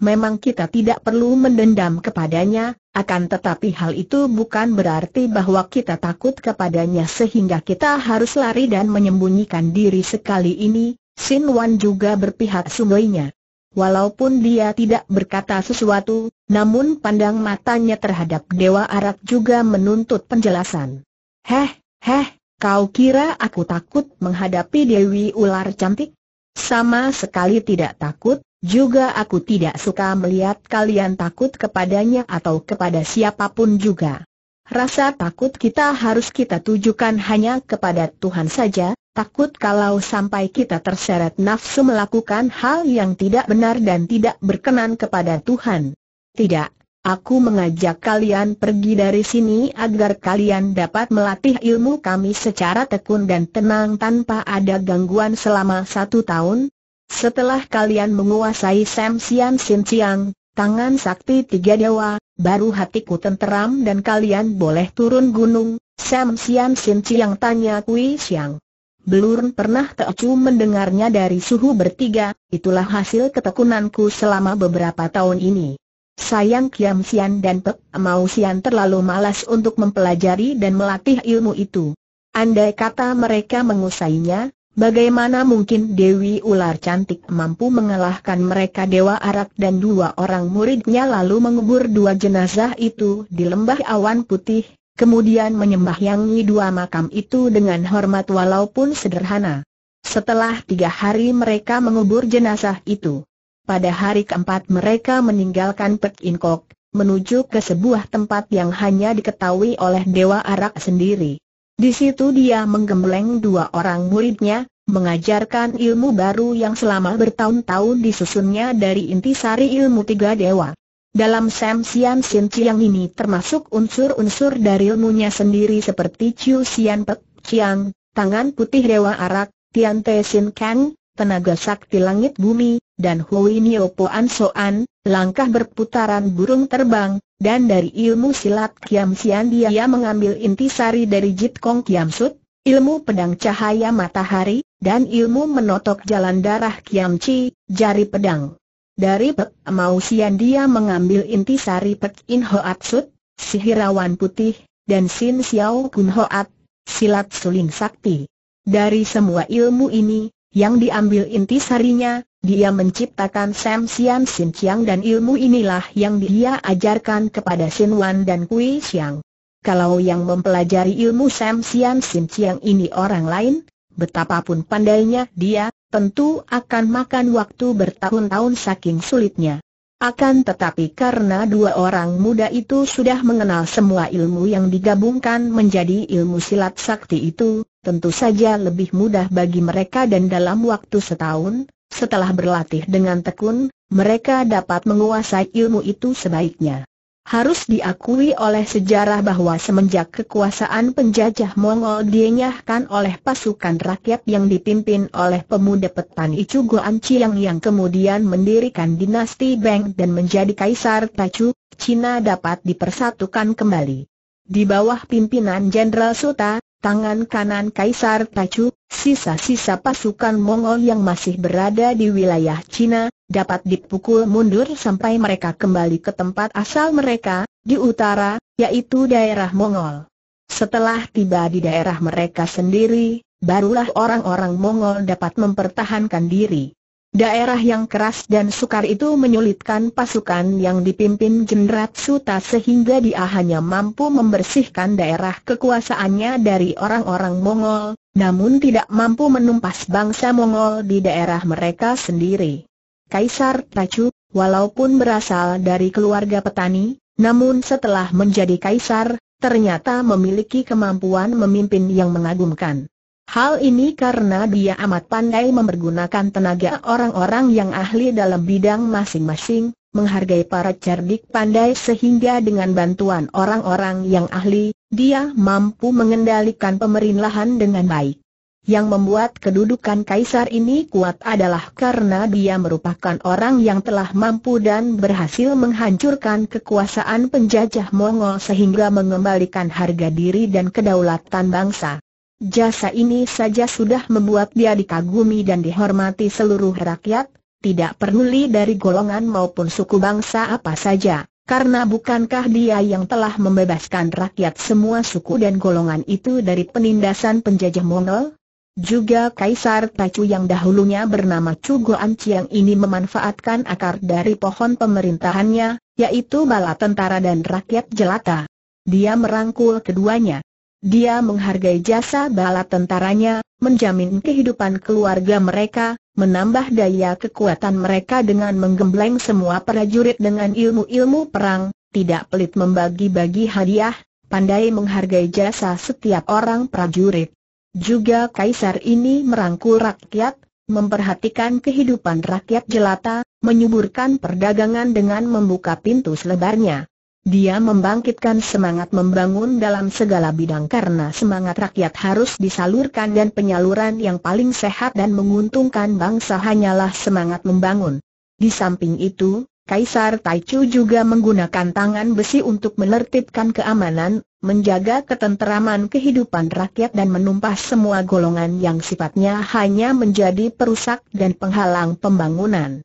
Memang kita tidak perlu mendendam kepadanya, akan tetapi hal itu bukan berarti bahwa kita takut kepadanya sehingga kita harus lari dan menyembunyikan diri sekali ini, Sin Wan juga berpihak sungguhnya. Walaupun dia tidak berkata sesuatu, namun pandang matanya terhadap Dewa Arak juga menuntut penjelasan. Heh, heh, kau kira aku takut menghadapi Dewi Ular Cantik? Sama sekali tidak takut, juga aku tidak suka melihat kalian takut kepadanya atau kepada siapapun juga. Rasa takut kita harus kita tujukan hanya kepada Tuhan saja, takut kalau sampai kita terseret nafsu melakukan hal yang tidak benar dan tidak berkenan kepada Tuhan. Tidak, aku mengajak kalian pergi dari sini agar kalian dapat melatih ilmu kami secara tekun dan tenang tanpa ada gangguan selama satu tahun, setelah kalian menguasai Sam Sian Sin Chiang, tangan sakti tiga dewa, baru hatiku tenteram dan kalian boleh turun gunung, Sam Sian Sin Chiang tanya Kui Siang. Belum pernah Teocu mendengarnya dari suhu bertiga, itulah hasil ketekunanku selama beberapa tahun ini. Sayang Kiam Sian dan Pek Mau Sian terlalu malas untuk mempelajari dan melatih ilmu itu. Andai kata mereka mengusainya, Bagaimana mungkin Dewi Ular Cantik mampu mengalahkan mereka Dewa Arak dan dua orang muridnya lalu mengubur dua jenazah itu di lembah awan putih, kemudian menyembahyangi dua makam itu dengan hormat walaupun sederhana. Setelah tiga hari mereka mengubur jenazah itu. Pada hari keempat mereka meninggalkan Pek Inkok, menuju ke sebuah tempat yang hanya diketahui oleh Dewa Arak sendiri. Di situ dia menggembleng dua orang muridnya, mengajarkan ilmu baru yang selama bertahun-tahun disusunnya dari intisari ilmu tiga dewa. Dalam Sam Sian Sin Chiang ini termasuk unsur-unsur dari ilmunya sendiri seperti Chiu Sian Pek Chiang, Tangan Putih Dewa Arak, Tian Te Sin Kang, Tenaga Sakti Langit Bumi, dan Hui Nio Poan Soan, Langkah Berputaran Burung Terbang, dan dari ilmu silat Kiam Sian dia mengambil intisari dari Jit Kong Kiam Sut, ilmu pedang cahaya matahari, dan ilmu menotok jalan darah Kiam Chi, jari pedang. Dari Pek Mau Sian dia mengambil intisari Pek In Hoat Sut, sihirawan putih, dan Sin Xiao Kun Hoat, silat suling sakti. Dari semua ilmu ini, yang diambil inti sarinya, dia menciptakan Sam Sian Sin Chiang dan ilmu inilah yang dia ajarkan kepada Sin Wan dan Kui Xiang. Kalau yang mempelajari ilmu Sam Sian Sin Chiang ini orang lain, betapapun pandainya dia, tentu akan makan waktu bertahun-tahun saking sulitnya. Akan tetapi karena dua orang muda itu sudah mengenal semua ilmu yang digabungkan menjadi ilmu silat sakti itu, tentu saja lebih mudah bagi mereka dan dalam waktu setahun, setelah berlatih dengan tekun, mereka dapat menguasai ilmu itu sebaiknya. Harus diakui oleh sejarah bahwa semenjak kekuasaan penjajah Mongol dienyahkan oleh pasukan rakyat yang dipimpin oleh pemuda petani Icu Goan Chiang yang kemudian mendirikan dinasti Beng dan menjadi kaisar Tachu, Cina dapat dipersatukan kembali. Di bawah pimpinan Jenderal Suta, tangan kanan Kaisar Pacu, sisa-sisa pasukan Mongol yang masih berada di wilayah Cina, dapat dipukul mundur sampai mereka kembali ke tempat asal mereka, di utara, yaitu daerah Mongol. Setelah tiba di daerah mereka sendiri, barulah orang-orang Mongol dapat mempertahankan diri. Daerah yang keras dan sukar itu menyulitkan pasukan yang dipimpin Jenderal Suta sehingga dia hanya mampu membersihkan daerah kekuasaannya dari orang-orang Mongol, namun tidak mampu menumpas bangsa Mongol di daerah mereka sendiri. Kaisar Tacu, walaupun berasal dari keluarga petani, namun setelah menjadi kaisar, ternyata memiliki kemampuan memimpin yang mengagumkan. Hal ini karena dia amat pandai mempergunakan tenaga orang-orang yang ahli dalam bidang masing-masing, menghargai para cerdik pandai sehingga dengan bantuan orang-orang yang ahli, dia mampu mengendalikan pemerintahan dengan baik. Yang membuat kedudukan kaisar ini kuat adalah karena dia merupakan orang yang telah mampu dan berhasil menghancurkan kekuasaan penjajah Mongol sehingga mengembalikan harga diri dan kedaulatan bangsa. Jasa ini saja sudah membuat dia dikagumi dan dihormati seluruh rakyat, tidak peduli dari golongan maupun suku bangsa apa saja, karena bukankah dia yang telah membebaskan rakyat semua suku dan golongan itu dari penindasan penjajah Mongol? Juga Kaisar Tacu yang dahulunya bernama Chu Anciang ini memanfaatkan akar dari pohon pemerintahannya, yaitu bala tentara dan rakyat jelata. Dia merangkul keduanya. Dia menghargai jasa bala tentaranya, menjamin kehidupan keluarga mereka, menambah daya kekuatan mereka dengan menggembleng semua prajurit dengan ilmu-ilmu perang, tidak pelit membagi-bagi hadiah, pandai menghargai jasa setiap orang prajurit. Juga kaisar ini merangkul rakyat, memperhatikan kehidupan rakyat jelata, menyuburkan perdagangan dengan membuka pintu selebarnya. Dia membangkitkan semangat membangun dalam segala bidang karena semangat rakyat harus disalurkan dan penyaluran yang paling sehat dan menguntungkan bangsa hanyalah semangat membangun. Di samping itu, Kaisar Taichu juga menggunakan tangan besi untuk menertibkan keamanan, menjaga ketenteraman kehidupan rakyat dan menumpas semua golongan yang sifatnya hanya menjadi perusak dan penghalang pembangunan.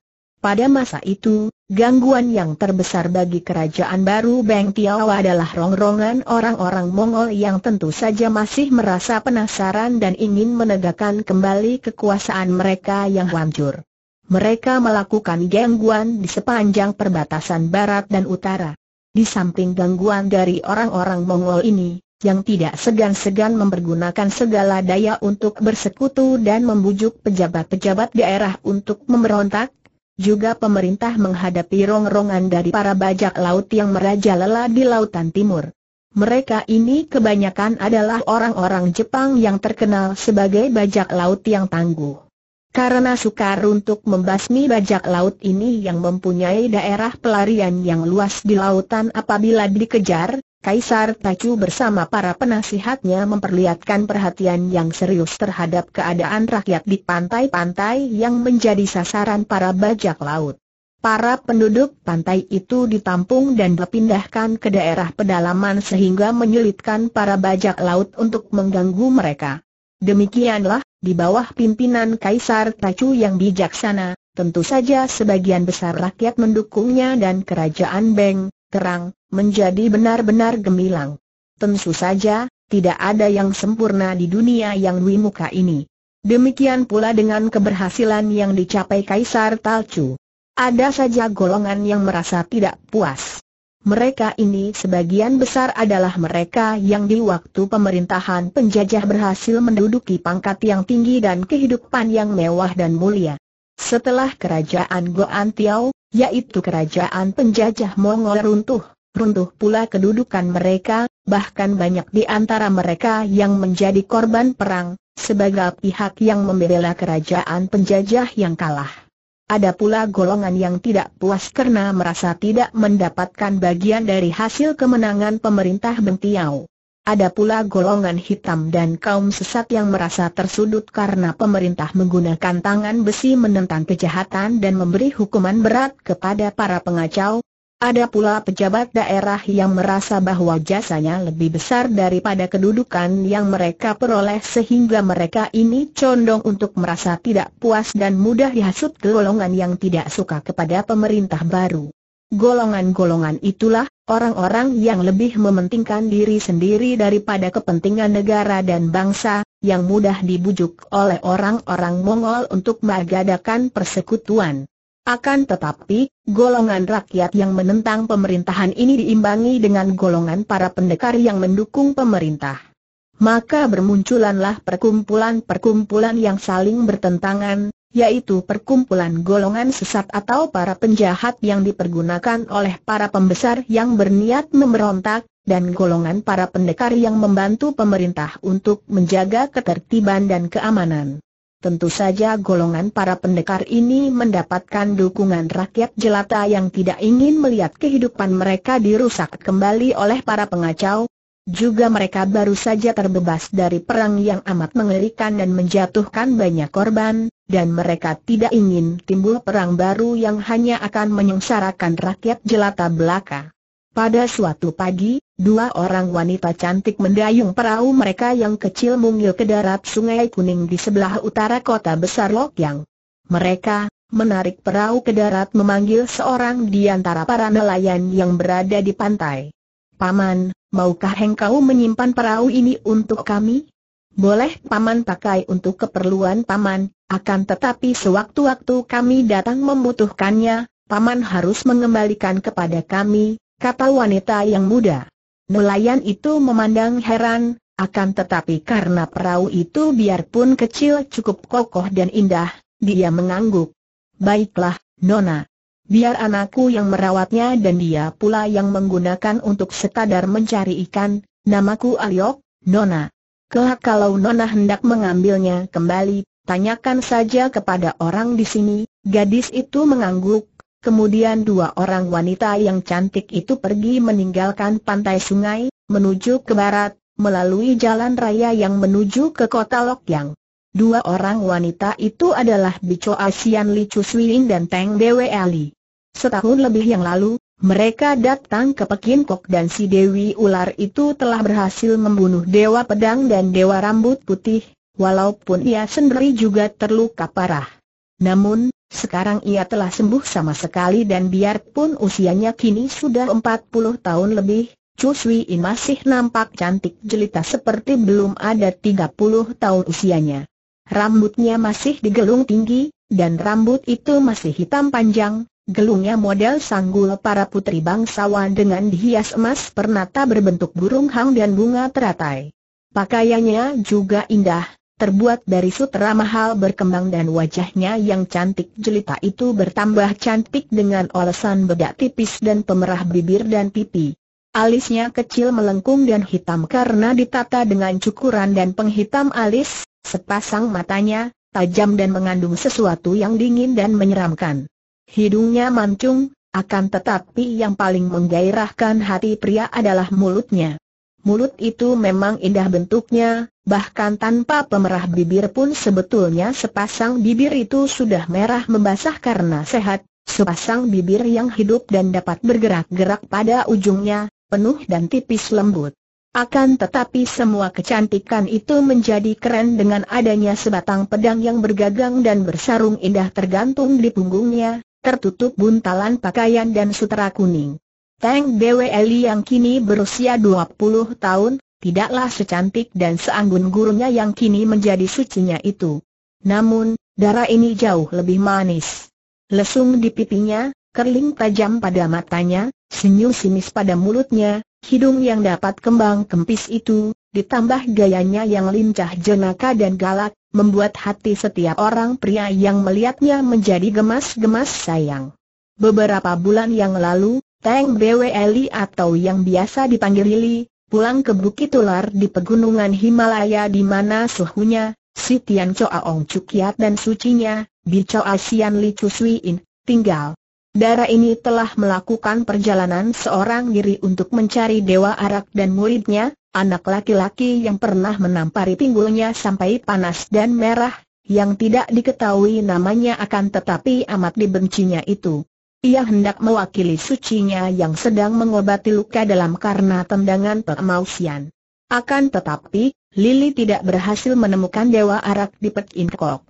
Pada masa itu, gangguan yang terbesar bagi kerajaan baru Beng Tiao adalah rongrongan orang-orang Mongol yang tentu saja masih merasa penasaran dan ingin menegakkan kembali kekuasaan mereka yang hancur. Mereka melakukan gangguan di sepanjang perbatasan barat dan utara. Di samping gangguan dari orang-orang Mongol ini, yang tidak segan-segan mempergunakan segala daya untuk bersekutu dan membujuk pejabat-pejabat daerah untuk memberontak, juga pemerintah menghadapi rongrongan dari para bajak laut yang merajalela di lautan timur. Mereka ini kebanyakan adalah orang-orang Jepang yang terkenal sebagai bajak laut yang tangguh. Karena sukar untuk membasmi bajak laut ini yang mempunyai daerah pelarian yang luas di lautan apabila dikejar, Kaisar Pacu bersama para penasihatnya memperlihatkan perhatian yang serius terhadap keadaan rakyat di pantai-pantai yang menjadi sasaran para bajak laut. Para penduduk pantai itu ditampung dan dipindahkan ke daerah pedalaman sehingga menyulitkan para bajak laut untuk mengganggu mereka. Demikianlah, di bawah pimpinan Kaisar Tacu yang bijaksana, tentu saja sebagian besar rakyat mendukungnya dan kerajaan Beng, terang, menjadi benar-benar gemilang. Tentu saja, tidak ada yang sempurna di dunia yang wimuka ini. Demikian pula dengan keberhasilan yang dicapai Kaisar Talcu. Ada saja golongan yang merasa tidak puas. Mereka ini sebagian besar adalah mereka yang di waktu pemerintahan penjajah berhasil menduduki pangkat yang tinggi dan kehidupan yang mewah dan mulia. Setelah kerajaan Goan Tiau, yaitu kerajaan penjajah Mongol runtuh, runtuh pula kedudukan mereka, bahkan banyak di antara mereka yang menjadi korban perang, sebagai pihak yang membela kerajaan penjajah yang kalah. Ada pula golongan yang tidak puas karena merasa tidak mendapatkan bagian dari hasil kemenangan pemerintah Bentiau. Ada pula golongan hitam dan kaum sesat yang merasa tersudut karena pemerintah menggunakan tangan besi menentang kejahatan dan memberi hukuman berat kepada para pengacau. Ada pula pejabat daerah yang merasa bahwa jasanya lebih besar daripada kedudukan yang mereka peroleh sehingga mereka ini condong untuk merasa tidak puas dan mudah dihasut golongan yang tidak suka kepada pemerintah baru. Golongan-golongan itulah Orang-orang yang lebih mementingkan diri sendiri daripada kepentingan negara dan bangsa, yang mudah dibujuk oleh orang-orang Mongol untuk mengadakan persekutuan. Akan tetapi, golongan rakyat yang menentang pemerintahan ini diimbangi dengan golongan para pendekar yang mendukung pemerintah maka bermunculanlah perkumpulan-perkumpulan yang saling bertentangan, yaitu perkumpulan golongan sesat atau para penjahat yang dipergunakan oleh para pembesar yang berniat memberontak, dan golongan para pendekar yang membantu pemerintah untuk menjaga ketertiban dan keamanan. Tentu saja golongan para pendekar ini mendapatkan dukungan rakyat jelata yang tidak ingin melihat kehidupan mereka dirusak kembali oleh para pengacau, juga mereka baru saja terbebas dari perang yang amat mengerikan dan menjatuhkan banyak korban, dan mereka tidak ingin timbul perang baru yang hanya akan menyengsarakan rakyat jelata belaka. Pada suatu pagi, dua orang wanita cantik mendayung perahu mereka yang kecil mungil ke darat sungai kuning di sebelah utara kota besar Lokyang. Mereka, menarik perahu ke darat memanggil seorang di antara para nelayan yang berada di pantai. Paman, maukah engkau menyimpan perahu ini untuk kami? Boleh paman pakai untuk keperluan paman, akan tetapi sewaktu-waktu kami datang membutuhkannya, Paman harus mengembalikan kepada kami, kata wanita yang muda. Nelayan itu memandang heran, akan tetapi karena perahu itu biarpun kecil cukup kokoh dan indah, dia mengangguk. Baiklah, Nona. Biar anakku yang merawatnya dan dia pula yang menggunakan untuk sekadar mencari ikan, namaku Aliok, Nona. Kelak kalau Nona hendak mengambilnya kembali, Tanyakan saja kepada orang di sini, gadis itu mengangguk, kemudian dua orang wanita yang cantik itu pergi meninggalkan pantai sungai, menuju ke barat, melalui jalan raya yang menuju ke kota Lokyang. Dua orang wanita itu adalah Bicho Asian Li Chusuin dan Teng Dewi Ali. Setahun lebih yang lalu, mereka datang ke Pekin Kok dan si Dewi Ular itu telah berhasil membunuh Dewa Pedang dan Dewa Rambut Putih, walaupun ia sendiri juga terluka parah. Namun, sekarang ia telah sembuh sama sekali dan biarpun usianya kini sudah 40 tahun lebih, Chu Sui In masih nampak cantik jelita seperti belum ada 30 tahun usianya. Rambutnya masih digelung tinggi, dan rambut itu masih hitam panjang, gelungnya model sanggul para putri bangsawan dengan dihias emas pernata berbentuk burung hang dan bunga teratai. Pakaiannya juga indah, terbuat dari sutra mahal berkembang dan wajahnya yang cantik jelita itu bertambah cantik dengan olesan bedak tipis dan pemerah bibir dan pipi. Alisnya kecil melengkung dan hitam karena ditata dengan cukuran dan penghitam alis, sepasang matanya, tajam dan mengandung sesuatu yang dingin dan menyeramkan. Hidungnya mancung, akan tetapi yang paling menggairahkan hati pria adalah mulutnya. Mulut itu memang indah bentuknya, bahkan tanpa pemerah bibir pun sebetulnya sepasang bibir itu sudah merah membasah karena sehat, sepasang bibir yang hidup dan dapat bergerak-gerak pada ujungnya, penuh dan tipis lembut. Akan tetapi semua kecantikan itu menjadi keren dengan adanya sebatang pedang yang bergagang dan bersarung indah tergantung di punggungnya, tertutup buntalan pakaian dan sutera kuning. Tank Bwe Li yang kini berusia 20 tahun, tidaklah secantik dan seanggun gurunya yang kini menjadi sucinya itu. Namun, darah ini jauh lebih manis. Lesung di pipinya, kerling tajam pada matanya, senyum sinis pada mulutnya, hidung yang dapat kembang kempis itu, ditambah gayanya yang lincah jenaka dan galak, membuat hati setiap orang pria yang melihatnya menjadi gemas-gemas sayang. Beberapa bulan yang lalu, Tang Bwe Li atau yang biasa dipanggil Lili, pulang ke Bukit Tular di pegunungan Himalaya di mana suhunya, si Tian Choa Ong Cukiat dan sucinya, Bi Choa Sian Li Chu Suin, tinggal. Dara ini telah melakukan perjalanan seorang diri untuk mencari Dewa Arak dan muridnya, anak laki-laki yang pernah menampari pinggulnya sampai panas dan merah, yang tidak diketahui namanya akan tetapi amat dibencinya itu. Ia hendak mewakili sucinya yang sedang mengobati luka dalam karena tendangan Pemausian. Akan tetapi, Lili tidak berhasil menemukan Dewa Arak di Pet Inkok.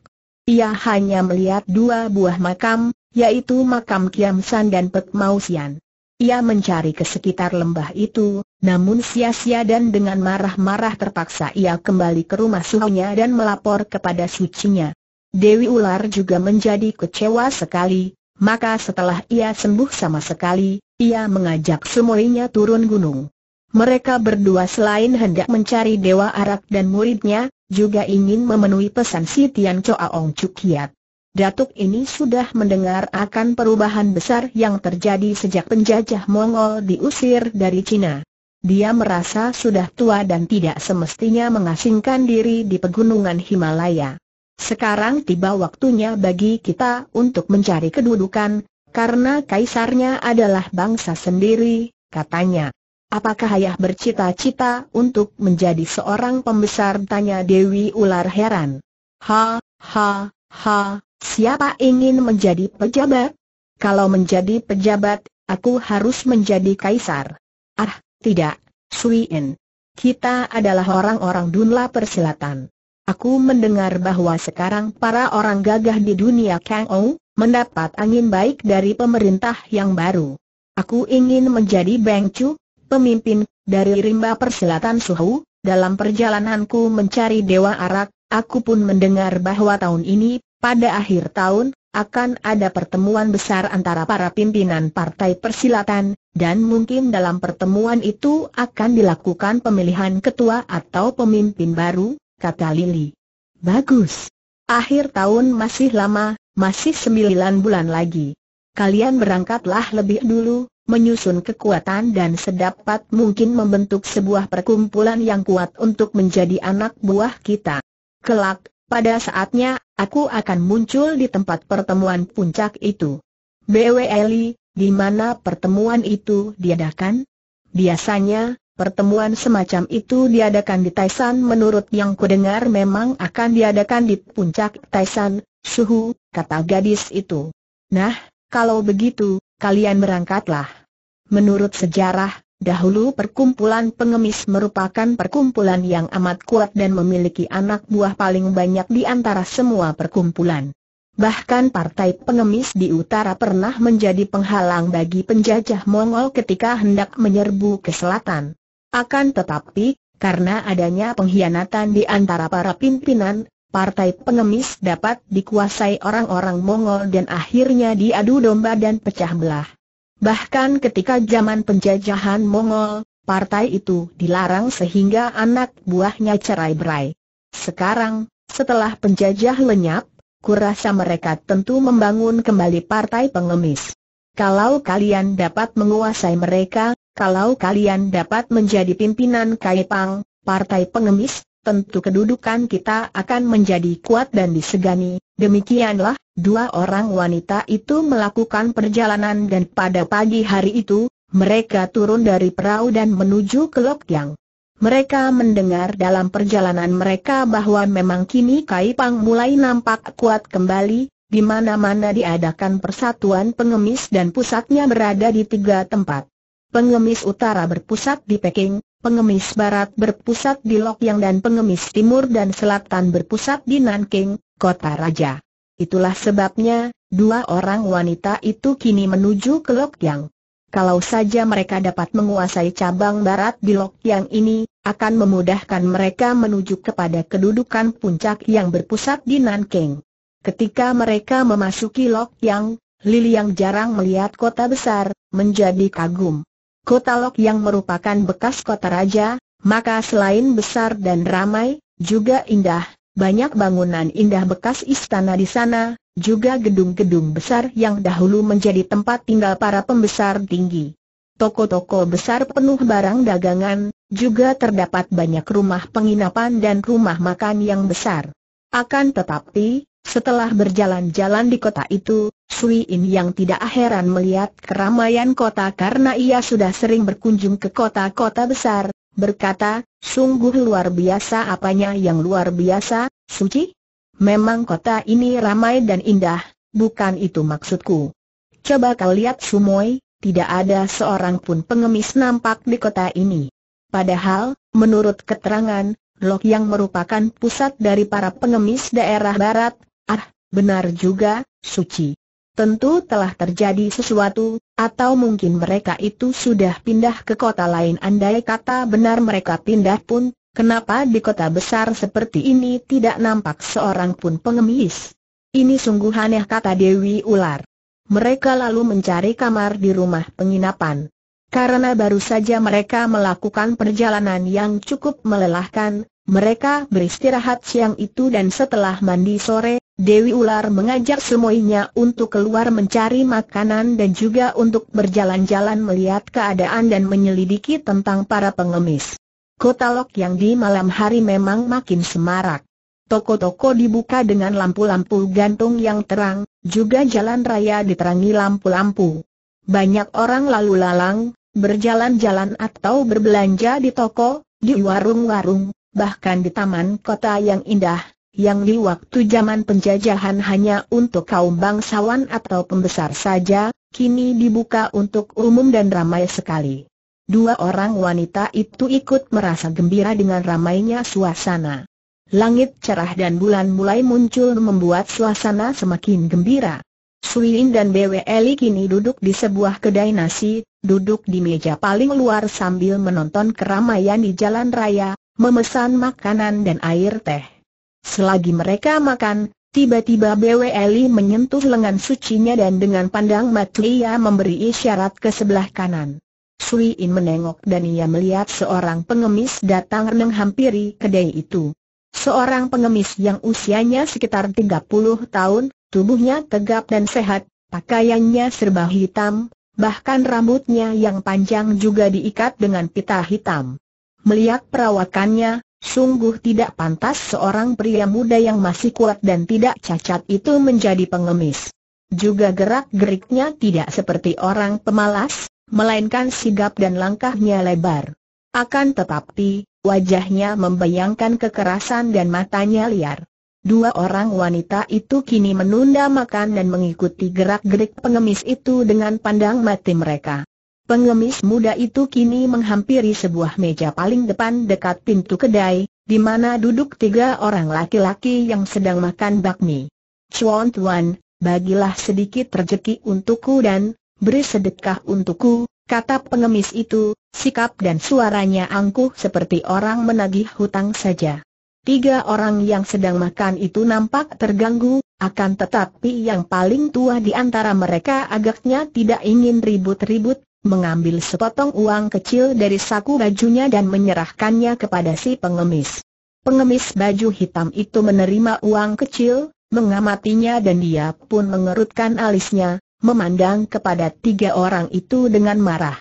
Ia hanya melihat dua buah makam, yaitu makam Kiam San dan Pet Mausian. Ia mencari ke sekitar lembah itu, namun sia-sia dan dengan marah-marah terpaksa ia kembali ke rumah suhunya dan melapor kepada sucinya. Dewi Ular juga menjadi kecewa sekali, maka setelah ia sembuh sama sekali, ia mengajak semuanya turun gunung. Mereka berdua selain hendak mencari Dewa Arak dan muridnya, juga ingin memenuhi pesan si Tian Choa Cukiat. Datuk ini sudah mendengar akan perubahan besar yang terjadi sejak penjajah Mongol diusir dari Cina. Dia merasa sudah tua dan tidak semestinya mengasingkan diri di pegunungan Himalaya. Sekarang tiba waktunya bagi kita untuk mencari kedudukan, karena kaisarnya adalah bangsa sendiri, katanya. Apakah ayah bercita-cita untuk menjadi seorang pembesar? Tanya Dewi Ular heran. Ha, ha, ha, siapa ingin menjadi pejabat? Kalau menjadi pejabat, aku harus menjadi kaisar. Ah, tidak, Sui En. Kita adalah orang-orang dunla persilatan. Aku mendengar bahwa sekarang para orang gagah di dunia Kang Ou, mendapat angin baik dari pemerintah yang baru. Aku ingin menjadi Beng Chu, pemimpin, dari rimba perselatan Suhu, dalam perjalananku mencari Dewa Arak, aku pun mendengar bahwa tahun ini, pada akhir tahun, akan ada pertemuan besar antara para pimpinan partai persilatan, dan mungkin dalam pertemuan itu akan dilakukan pemilihan ketua atau pemimpin baru, kata Lili. Bagus. Akhir tahun masih lama, masih sembilan bulan lagi. Kalian berangkatlah lebih dulu, menyusun kekuatan dan sedapat mungkin membentuk sebuah perkumpulan yang kuat untuk menjadi anak buah kita. Kelak, pada saatnya, aku akan muncul di tempat pertemuan puncak itu. BW di mana pertemuan itu diadakan? Biasanya, Pertemuan semacam itu diadakan di Taisan menurut yang kudengar memang akan diadakan di puncak Taisan, Suhu, kata gadis itu. Nah, kalau begitu, kalian berangkatlah. Menurut sejarah, dahulu perkumpulan pengemis merupakan perkumpulan yang amat kuat dan memiliki anak buah paling banyak di antara semua perkumpulan. Bahkan partai pengemis di utara pernah menjadi penghalang bagi penjajah Mongol ketika hendak menyerbu ke selatan. Akan tetapi, karena adanya pengkhianatan di antara para pimpinan, partai pengemis dapat dikuasai orang-orang Mongol dan akhirnya diadu domba dan pecah belah. Bahkan ketika zaman penjajahan Mongol, partai itu dilarang sehingga anak buahnya cerai-berai. Sekarang, setelah penjajah lenyap, kurasa mereka tentu membangun kembali partai pengemis. Kalau kalian dapat menguasai mereka, kalau kalian dapat menjadi pimpinan Kaipang, partai pengemis, tentu kedudukan kita akan menjadi kuat dan disegani. Demikianlah, dua orang wanita itu melakukan perjalanan dan pada pagi hari itu, mereka turun dari perahu dan menuju ke Lokyang. Mereka mendengar dalam perjalanan mereka bahwa memang kini Kaipang mulai nampak kuat kembali, di mana-mana diadakan persatuan pengemis dan pusatnya berada di tiga tempat pengemis utara berpusat di Peking, pengemis barat berpusat di Lokyang dan pengemis timur dan selatan berpusat di Nanking, kota raja. Itulah sebabnya, dua orang wanita itu kini menuju ke Lokyang. Kalau saja mereka dapat menguasai cabang barat di Lokyang ini, akan memudahkan mereka menuju kepada kedudukan puncak yang berpusat di Nanking. Ketika mereka memasuki Lokyang, Liliang jarang melihat kota besar, menjadi kagum kota Lok yang merupakan bekas kota raja, maka selain besar dan ramai, juga indah, banyak bangunan indah bekas istana di sana, juga gedung-gedung besar yang dahulu menjadi tempat tinggal para pembesar tinggi. Toko-toko besar penuh barang dagangan, juga terdapat banyak rumah penginapan dan rumah makan yang besar. Akan tetapi, setelah berjalan-jalan di kota itu, Sui In yang tidak heran melihat keramaian kota karena ia sudah sering berkunjung ke kota-kota besar, berkata, sungguh luar biasa apanya yang luar biasa, suci? Memang kota ini ramai dan indah, bukan itu maksudku. Coba kau lihat Sumoy, tidak ada seorang pun pengemis nampak di kota ini. Padahal, menurut keterangan, Lok yang merupakan pusat dari para pengemis daerah barat, Ah, benar juga, suci. Tentu telah terjadi sesuatu, atau mungkin mereka itu sudah pindah ke kota lain andai kata benar mereka pindah pun, kenapa di kota besar seperti ini tidak nampak seorang pun pengemis? Ini sungguh aneh kata Dewi Ular. Mereka lalu mencari kamar di rumah penginapan. Karena baru saja mereka melakukan perjalanan yang cukup melelahkan, mereka beristirahat siang itu dan setelah mandi sore, Dewi Ular mengajak semuanya untuk keluar mencari makanan dan juga untuk berjalan-jalan melihat keadaan dan menyelidiki tentang para pengemis. Kota Lok yang di malam hari memang makin semarak. Toko-toko dibuka dengan lampu-lampu gantung yang terang, juga jalan raya diterangi lampu-lampu. Banyak orang lalu lalang, berjalan-jalan atau berbelanja di toko, di warung-warung, bahkan di taman kota yang indah yang di waktu zaman penjajahan hanya untuk kaum bangsawan atau pembesar saja, kini dibuka untuk umum dan ramai sekali. Dua orang wanita itu ikut merasa gembira dengan ramainya suasana. Langit cerah dan bulan mulai muncul membuat suasana semakin gembira. Suin dan Bwe Eli kini duduk di sebuah kedai nasi, duduk di meja paling luar sambil menonton keramaian di jalan raya, memesan makanan dan air teh. Selagi mereka makan, tiba-tiba Bwe Eli menyentuh lengan sucinya dan dengan pandang mata ia memberi isyarat ke sebelah kanan. Sui In menengok dan ia melihat seorang pengemis datang menghampiri kedai itu. Seorang pengemis yang usianya sekitar 30 tahun, tubuhnya tegap dan sehat, pakaiannya serba hitam, bahkan rambutnya yang panjang juga diikat dengan pita hitam. Melihat perawakannya, Sungguh tidak pantas seorang pria muda yang masih kuat dan tidak cacat itu menjadi pengemis. Juga gerak-geriknya tidak seperti orang pemalas, melainkan sigap dan langkahnya lebar. Akan tetapi, wajahnya membayangkan kekerasan dan matanya liar. Dua orang wanita itu kini menunda makan dan mengikuti gerak-gerik pengemis itu dengan pandang mati mereka. Pengemis muda itu kini menghampiri sebuah meja paling depan dekat pintu kedai, di mana duduk tiga orang laki-laki yang sedang makan bakmi. Chuan Tuan, bagilah sedikit rejeki untukku dan beri sedekah untukku, kata pengemis itu, sikap dan suaranya angkuh seperti orang menagih hutang saja. Tiga orang yang sedang makan itu nampak terganggu, akan tetapi yang paling tua di antara mereka agaknya tidak ingin ribut-ribut, mengambil sepotong uang kecil dari saku bajunya dan menyerahkannya kepada si pengemis. Pengemis baju hitam itu menerima uang kecil, mengamatinya dan dia pun mengerutkan alisnya, memandang kepada tiga orang itu dengan marah.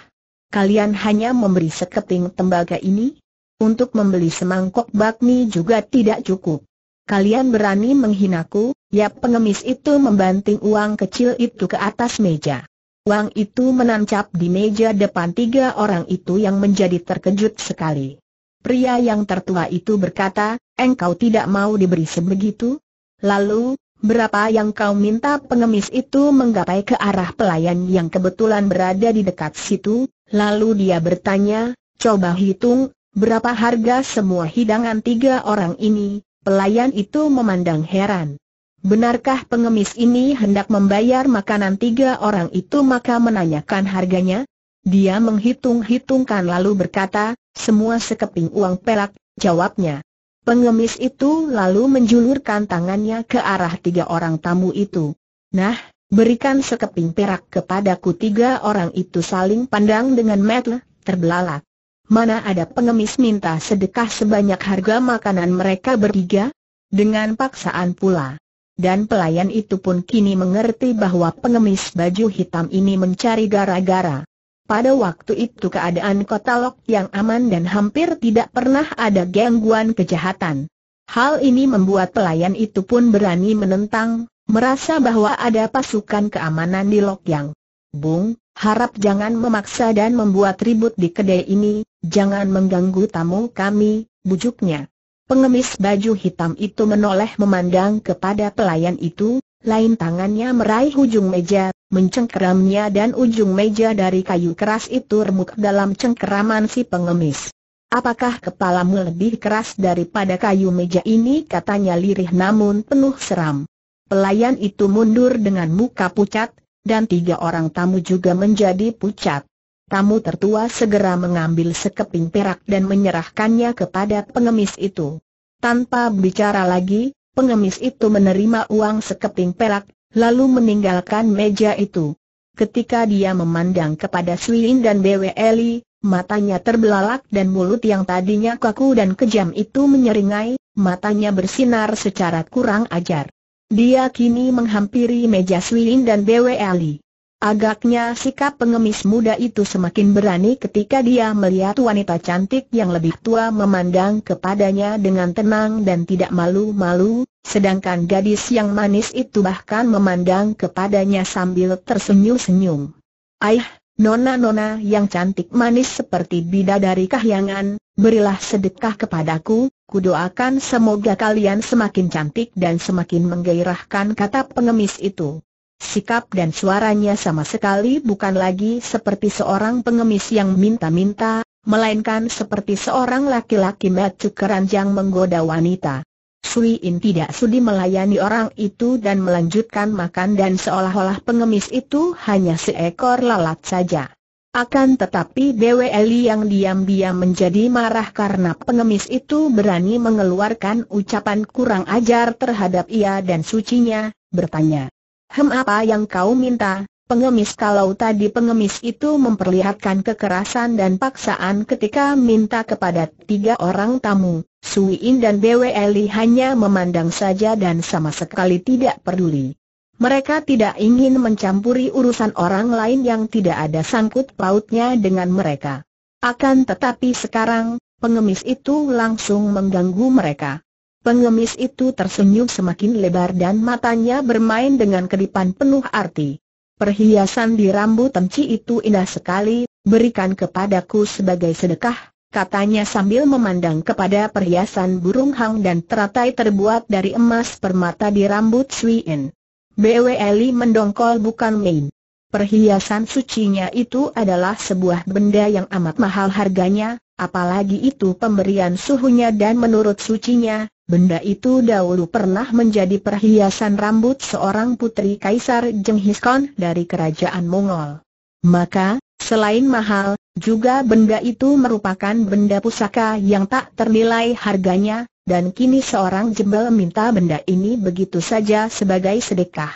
Kalian hanya memberi sekeping tembaga ini? Untuk membeli semangkok bakmi juga tidak cukup. Kalian berani menghinaku, ya pengemis itu membanting uang kecil itu ke atas meja. Uang itu menancap di meja depan tiga orang itu yang menjadi terkejut sekali. Pria yang tertua itu berkata, engkau tidak mau diberi sebegitu? Lalu, berapa yang kau minta pengemis itu menggapai ke arah pelayan yang kebetulan berada di dekat situ, lalu dia bertanya, coba hitung, berapa harga semua hidangan tiga orang ini, pelayan itu memandang heran. Benarkah pengemis ini hendak membayar makanan tiga orang itu maka menanyakan harganya? Dia menghitung-hitungkan lalu berkata, semua sekeping uang pelak, jawabnya. Pengemis itu lalu menjulurkan tangannya ke arah tiga orang tamu itu. Nah, berikan sekeping perak kepadaku tiga orang itu saling pandang dengan mata terbelalak. Mana ada pengemis minta sedekah sebanyak harga makanan mereka bertiga? Dengan paksaan pula dan pelayan itu pun kini mengerti bahwa pengemis baju hitam ini mencari gara-gara. Pada waktu itu keadaan kota Lok yang aman dan hampir tidak pernah ada gangguan kejahatan. Hal ini membuat pelayan itu pun berani menentang, merasa bahwa ada pasukan keamanan di Lok Yang. Bung, harap jangan memaksa dan membuat ribut di kedai ini, jangan mengganggu tamu kami, bujuknya. Pengemis baju hitam itu menoleh memandang kepada pelayan itu, lain tangannya meraih ujung meja, mencengkeramnya dan ujung meja dari kayu keras itu remuk dalam cengkeraman si pengemis. Apakah kepalamu lebih keras daripada kayu meja ini katanya lirih namun penuh seram. Pelayan itu mundur dengan muka pucat, dan tiga orang tamu juga menjadi pucat tamu tertua segera mengambil sekeping perak dan menyerahkannya kepada pengemis itu. Tanpa bicara lagi, pengemis itu menerima uang sekeping perak, lalu meninggalkan meja itu. Ketika dia memandang kepada Suin dan Bwe Eli, matanya terbelalak dan mulut yang tadinya kaku dan kejam itu menyeringai, matanya bersinar secara kurang ajar. Dia kini menghampiri meja Suin dan Bwe Eli. Agaknya sikap pengemis muda itu semakin berani ketika dia melihat wanita cantik yang lebih tua memandang kepadanya dengan tenang dan tidak malu-malu, sedangkan gadis yang manis itu bahkan memandang kepadanya sambil tersenyum-senyum. Aih, nona-nona yang cantik manis seperti bidadari kahyangan, berilah sedekah kepadaku, kudoakan semoga kalian semakin cantik dan semakin menggairahkan kata pengemis itu sikap dan suaranya sama sekali bukan lagi seperti seorang pengemis yang minta-minta, melainkan seperti seorang laki-laki macu keranjang menggoda wanita. Sui In tidak sudi melayani orang itu dan melanjutkan makan dan seolah-olah pengemis itu hanya seekor lalat saja. Akan tetapi BWL yang diam-diam menjadi marah karena pengemis itu berani mengeluarkan ucapan kurang ajar terhadap ia dan sucinya, bertanya, Hem apa yang kau minta? Pengemis kalau tadi pengemis itu memperlihatkan kekerasan dan paksaan ketika minta kepada tiga orang tamu, Sui In dan Li hanya memandang saja dan sama sekali tidak peduli. Mereka tidak ingin mencampuri urusan orang lain yang tidak ada sangkut pautnya dengan mereka. Akan tetapi sekarang, pengemis itu langsung mengganggu mereka. Pengemis itu tersenyum semakin lebar dan matanya bermain dengan kedipan penuh arti. Perhiasan di rambut Temci itu indah sekali, berikan kepadaku sebagai sedekah, katanya sambil memandang kepada perhiasan burung hang dan teratai terbuat dari emas permata di rambut Bwe Eli mendongkol bukan main. Perhiasan sucinya itu adalah sebuah benda yang amat mahal harganya, Apalagi itu pemberian suhunya dan menurut sucinya, benda itu dahulu pernah menjadi perhiasan rambut seorang putri Kaisar Jenghis Khan dari kerajaan Mongol. Maka, selain mahal, juga benda itu merupakan benda pusaka yang tak ternilai harganya, dan kini seorang jebel minta benda ini begitu saja sebagai sedekah.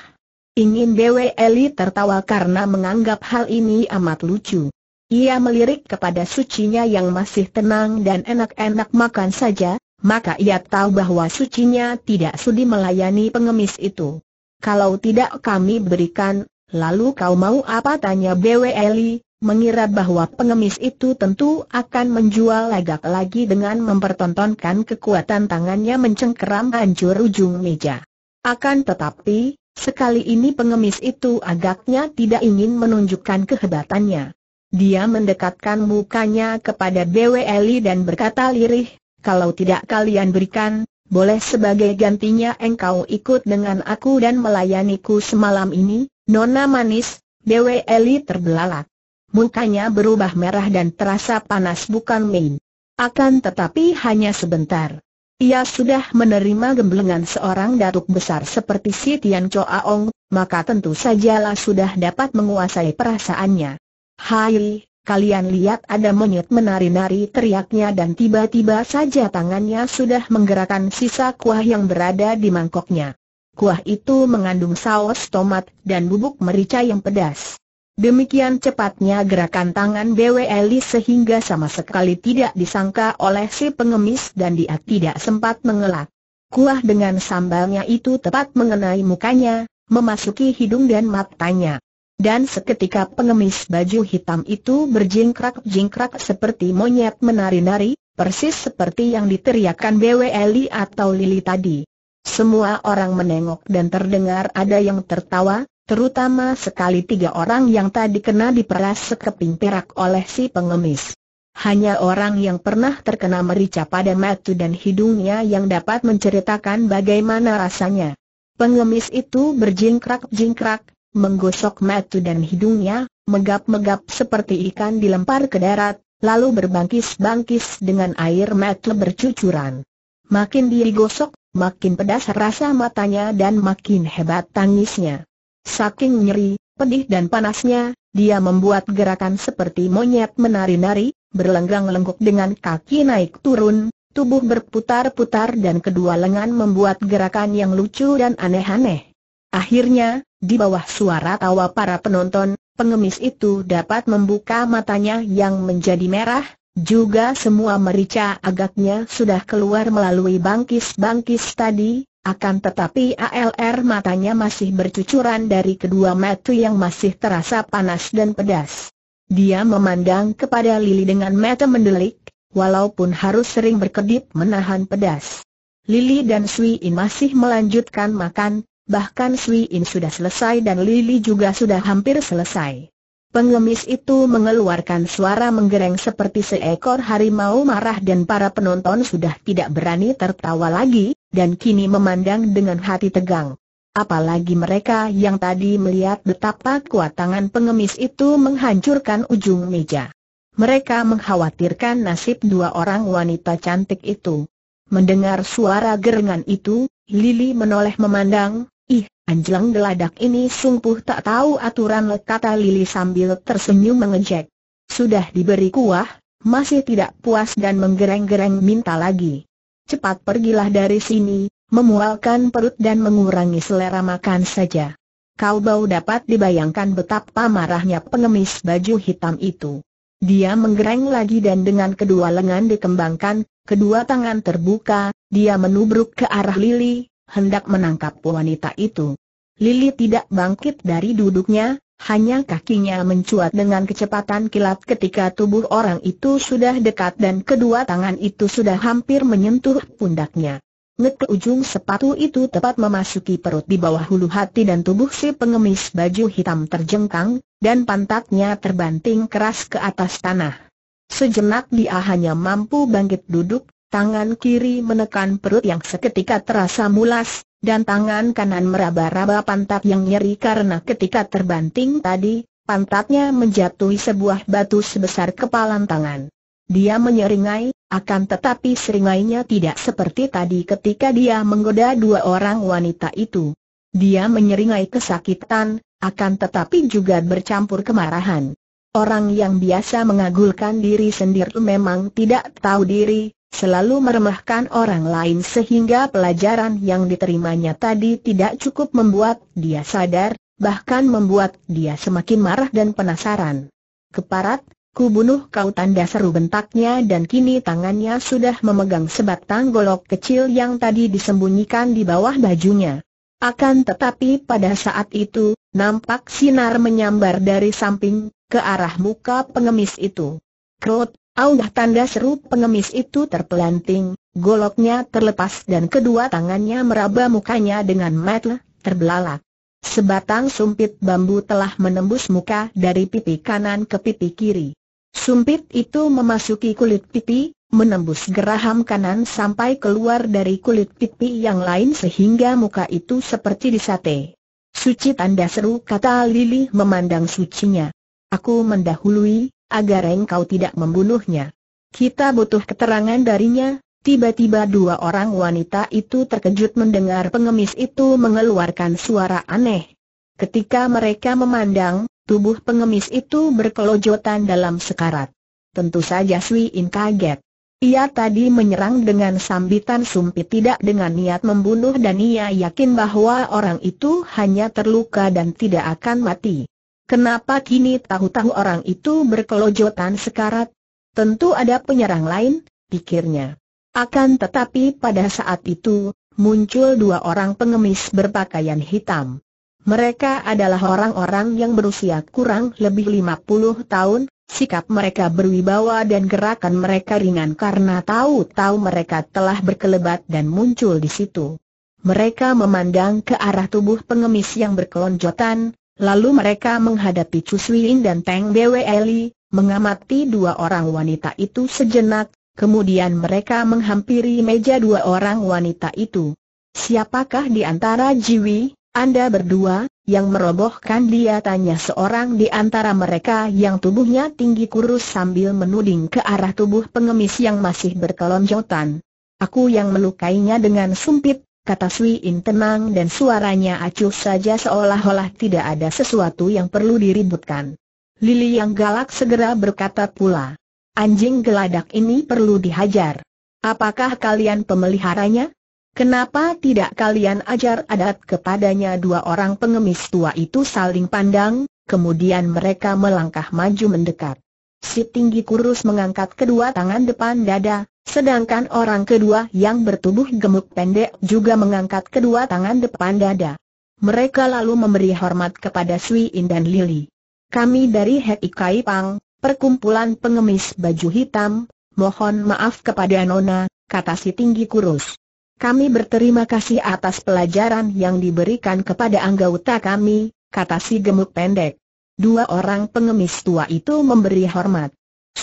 Ingin BW Eli tertawa karena menganggap hal ini amat lucu. Ia melirik kepada sucinya yang masih tenang dan enak-enak makan saja, maka ia tahu bahwa sucinya tidak sudi melayani pengemis itu. Kalau tidak kami berikan, lalu kau mau apa tanya Bweli, Eli, mengira bahwa pengemis itu tentu akan menjual lagak lagi dengan mempertontonkan kekuatan tangannya mencengkeram hancur ujung meja. Akan tetapi, sekali ini pengemis itu agaknya tidak ingin menunjukkan kehebatannya. Dia mendekatkan mukanya kepada Eli dan berkata lirih, kalau tidak kalian berikan, boleh sebagai gantinya engkau ikut dengan aku dan melayaniku semalam ini, Nona Manis, Eli terbelalak. Mukanya berubah merah dan terasa panas bukan main. Akan tetapi hanya sebentar. Ia sudah menerima gemblengan seorang datuk besar seperti si Tian Cho Ong, maka tentu sajalah sudah dapat menguasai perasaannya. Hai, kalian lihat ada monyet menari-nari teriaknya dan tiba-tiba saja tangannya sudah menggerakkan sisa kuah yang berada di mangkoknya. Kuah itu mengandung saus tomat dan bubuk merica yang pedas. Demikian cepatnya gerakan tangan Bwe Eli sehingga sama sekali tidak disangka oleh si pengemis dan dia tidak sempat mengelak. Kuah dengan sambalnya itu tepat mengenai mukanya, memasuki hidung dan matanya. Dan seketika pengemis baju hitam itu berjingkrak-jingkrak seperti monyet menari-nari, persis seperti yang diteriakkan BWLI atau Lili tadi. Semua orang menengok dan terdengar ada yang tertawa, terutama sekali tiga orang yang tadi kena diperas sekeping perak oleh si pengemis. Hanya orang yang pernah terkena merica pada mata dan hidungnya yang dapat menceritakan bagaimana rasanya. Pengemis itu berjingkrak-jingkrak, menggosok matu dan hidungnya, megap-megap seperti ikan dilempar ke darat, lalu berbangkis-bangkis dengan air mata bercucuran. Makin digosok, makin pedas rasa matanya dan makin hebat tangisnya. Saking nyeri, pedih dan panasnya, dia membuat gerakan seperti monyet menari-nari, berlenggang lengguk dengan kaki naik turun, tubuh berputar-putar dan kedua lengan membuat gerakan yang lucu dan aneh-aneh. Akhirnya, di bawah suara tawa para penonton, pengemis itu dapat membuka matanya yang menjadi merah, juga semua merica agaknya sudah keluar melalui bangkis-bangkis tadi, akan tetapi ALR matanya masih bercucuran dari kedua mata yang masih terasa panas dan pedas. Dia memandang kepada Lili dengan mata mendelik, walaupun harus sering berkedip menahan pedas. Lili dan Sui In masih melanjutkan makan, bahkan Sui In sudah selesai dan Lily juga sudah hampir selesai. Pengemis itu mengeluarkan suara menggereng seperti seekor harimau marah dan para penonton sudah tidak berani tertawa lagi, dan kini memandang dengan hati tegang. Apalagi mereka yang tadi melihat betapa kuat tangan pengemis itu menghancurkan ujung meja. Mereka mengkhawatirkan nasib dua orang wanita cantik itu. Mendengar suara gerengan itu, Lily menoleh memandang, Ih, anjlang geladak ini sungguh tak tahu aturan kata Lili sambil tersenyum mengejek. Sudah diberi kuah, masih tidak puas dan menggereng-gereng minta lagi. Cepat pergilah dari sini, memualkan perut dan mengurangi selera makan saja. Kau bau dapat dibayangkan betapa marahnya pengemis baju hitam itu. Dia menggereng lagi dan dengan kedua lengan dikembangkan, kedua tangan terbuka, dia menubruk ke arah Lili, hendak menangkap wanita itu. Lili tidak bangkit dari duduknya, hanya kakinya mencuat dengan kecepatan kilat ketika tubuh orang itu sudah dekat dan kedua tangan itu sudah hampir menyentuh pundaknya. Ngek ujung sepatu itu tepat memasuki perut di bawah hulu hati dan tubuh si pengemis baju hitam terjengkang, dan pantatnya terbanting keras ke atas tanah. Sejenak dia hanya mampu bangkit duduk, tangan kiri menekan perut yang seketika terasa mulas, dan tangan kanan meraba-raba pantat yang nyeri karena ketika terbanting tadi, pantatnya menjatuhi sebuah batu sebesar kepalan tangan. Dia menyeringai, akan tetapi seringainya tidak seperti tadi ketika dia menggoda dua orang wanita itu. Dia menyeringai kesakitan, akan tetapi juga bercampur kemarahan. Orang yang biasa mengagulkan diri sendiri memang tidak tahu diri, selalu meremehkan orang lain sehingga pelajaran yang diterimanya tadi tidak cukup membuat dia sadar, bahkan membuat dia semakin marah dan penasaran. Keparat, ku bunuh kau tanda seru bentaknya dan kini tangannya sudah memegang sebatang golok kecil yang tadi disembunyikan di bawah bajunya. Akan tetapi pada saat itu, nampak sinar menyambar dari samping, ke arah muka pengemis itu. Krut, Aubah tanda seru pengemis itu terpelanting, goloknya terlepas dan kedua tangannya meraba mukanya dengan metle, terbelalak. Sebatang sumpit bambu telah menembus muka dari pipi kanan ke pipi kiri. Sumpit itu memasuki kulit pipi, menembus geraham kanan sampai keluar dari kulit pipi yang lain sehingga muka itu seperti disate. Suci tanda seru kata Lili memandang sucinya. Aku mendahului, agar engkau tidak membunuhnya. Kita butuh keterangan darinya, Tiba-tiba dua orang wanita itu terkejut mendengar pengemis itu mengeluarkan suara aneh. Ketika mereka memandang, tubuh pengemis itu berkelojotan dalam sekarat. Tentu saja Sui In kaget. Ia tadi menyerang dengan sambitan sumpit tidak dengan niat membunuh dan ia yakin bahwa orang itu hanya terluka dan tidak akan mati. Kenapa kini tahu-tahu orang itu berkelojotan sekarat? Tentu ada penyerang lain, pikirnya. Akan tetapi pada saat itu, muncul dua orang pengemis berpakaian hitam. Mereka adalah orang-orang yang berusia kurang lebih 50 tahun, sikap mereka berwibawa dan gerakan mereka ringan karena tahu-tahu mereka telah berkelebat dan muncul di situ. Mereka memandang ke arah tubuh pengemis yang berkelonjotan, Lalu mereka menghadapi Cusuin dan Teng Bwe mengamati dua orang wanita itu sejenak, kemudian mereka menghampiri meja dua orang wanita itu. Siapakah di antara Jiwi, Anda berdua, yang merobohkan dia tanya seorang di antara mereka yang tubuhnya tinggi kurus sambil menuding ke arah tubuh pengemis yang masih berkelonjotan. Aku yang melukainya dengan sumpit, kata Sui In tenang dan suaranya acuh saja seolah-olah tidak ada sesuatu yang perlu diributkan. Lili yang galak segera berkata pula, anjing geladak ini perlu dihajar. Apakah kalian pemeliharanya? Kenapa tidak kalian ajar adat kepadanya dua orang pengemis tua itu saling pandang, kemudian mereka melangkah maju mendekat. Si tinggi kurus mengangkat kedua tangan depan dada, Sedangkan orang kedua yang bertubuh gemuk pendek juga mengangkat kedua tangan depan dada. Mereka lalu memberi hormat kepada Sui In dan Lili. Kami dari Hei Kai Pang, perkumpulan pengemis baju hitam, mohon maaf kepada Nona, kata si tinggi kurus. Kami berterima kasih atas pelajaran yang diberikan kepada anggota kami, kata si gemuk pendek. Dua orang pengemis tua itu memberi hormat.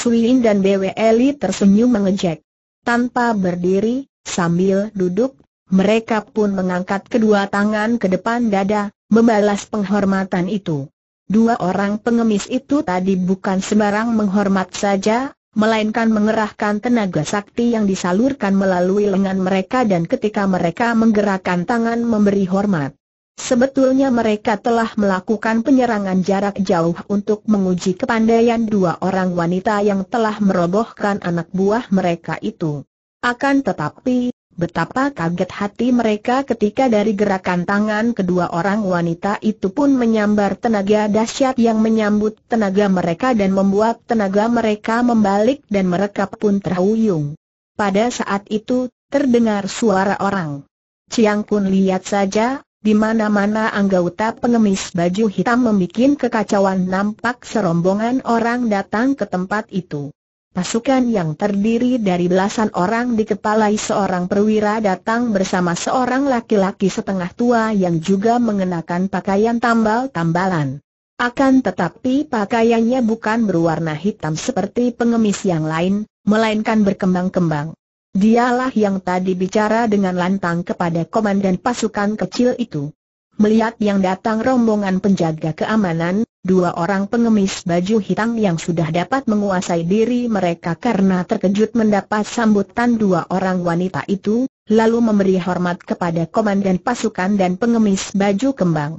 In dan Bwe tersenyum mengejek tanpa berdiri, sambil duduk, mereka pun mengangkat kedua tangan ke depan dada, membalas penghormatan itu. Dua orang pengemis itu tadi bukan sembarang menghormat saja, melainkan mengerahkan tenaga sakti yang disalurkan melalui lengan mereka dan ketika mereka menggerakkan tangan memberi hormat. Sebetulnya mereka telah melakukan penyerangan jarak jauh untuk menguji kepandaian dua orang wanita yang telah merobohkan anak buah mereka itu. Akan tetapi, betapa kaget hati mereka ketika dari gerakan tangan kedua orang wanita itu pun menyambar tenaga dahsyat yang menyambut tenaga mereka dan membuat tenaga mereka membalik dan mereka pun terhuyung. Pada saat itu, terdengar suara orang. Ciang pun lihat saja di mana-mana anggota pengemis baju hitam membuat kekacauan nampak serombongan orang datang ke tempat itu. Pasukan yang terdiri dari belasan orang dikepalai seorang perwira datang bersama seorang laki-laki setengah tua yang juga mengenakan pakaian tambal-tambalan. Akan tetapi pakaiannya bukan berwarna hitam seperti pengemis yang lain, melainkan berkembang-kembang. Dialah yang tadi bicara dengan lantang kepada komandan pasukan kecil itu. Melihat yang datang rombongan penjaga keamanan, dua orang pengemis baju hitam yang sudah dapat menguasai diri mereka karena terkejut mendapat sambutan dua orang wanita itu, lalu memberi hormat kepada komandan pasukan dan pengemis baju kembang.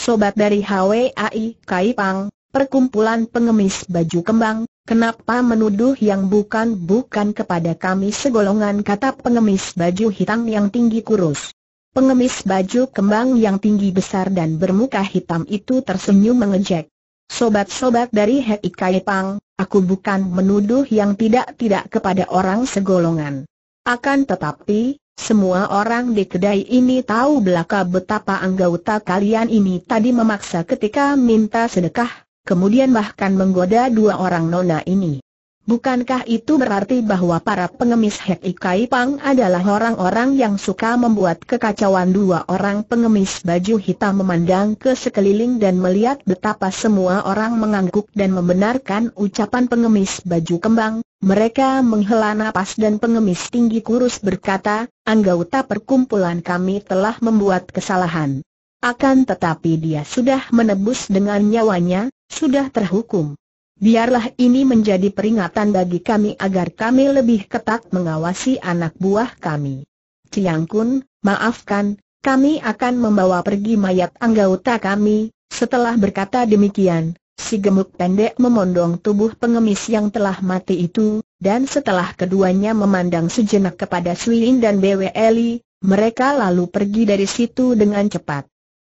Sobat dari HWAI Kaipang, perkumpulan pengemis baju kembang, Kenapa menuduh yang bukan-bukan kepada kami segolongan kata pengemis baju hitam yang tinggi kurus. Pengemis baju kembang yang tinggi besar dan bermuka hitam itu tersenyum mengejek. Sobat-sobat dari Hei Kaipang, aku bukan menuduh yang tidak-tidak kepada orang segolongan. Akan tetapi, semua orang di kedai ini tahu belaka betapa anggota kalian ini tadi memaksa ketika minta sedekah kemudian bahkan menggoda dua orang nona ini. Bukankah itu berarti bahwa para pengemis Hek Ikai Pang adalah orang-orang yang suka membuat kekacauan dua orang pengemis baju hitam memandang ke sekeliling dan melihat betapa semua orang mengangguk dan membenarkan ucapan pengemis baju kembang, mereka menghela napas dan pengemis tinggi kurus berkata, anggota perkumpulan kami telah membuat kesalahan. Akan tetapi dia sudah menebus dengan nyawanya, sudah terhukum. Biarlah ini menjadi peringatan bagi kami agar kami lebih ketat mengawasi anak buah kami. Ciang Kun, maafkan, kami akan membawa pergi mayat anggota kami. Setelah berkata demikian, si gemuk pendek memondong tubuh pengemis yang telah mati itu, dan setelah keduanya memandang sejenak kepada Suiin dan Bwe Eli, mereka lalu pergi dari situ dengan cepat.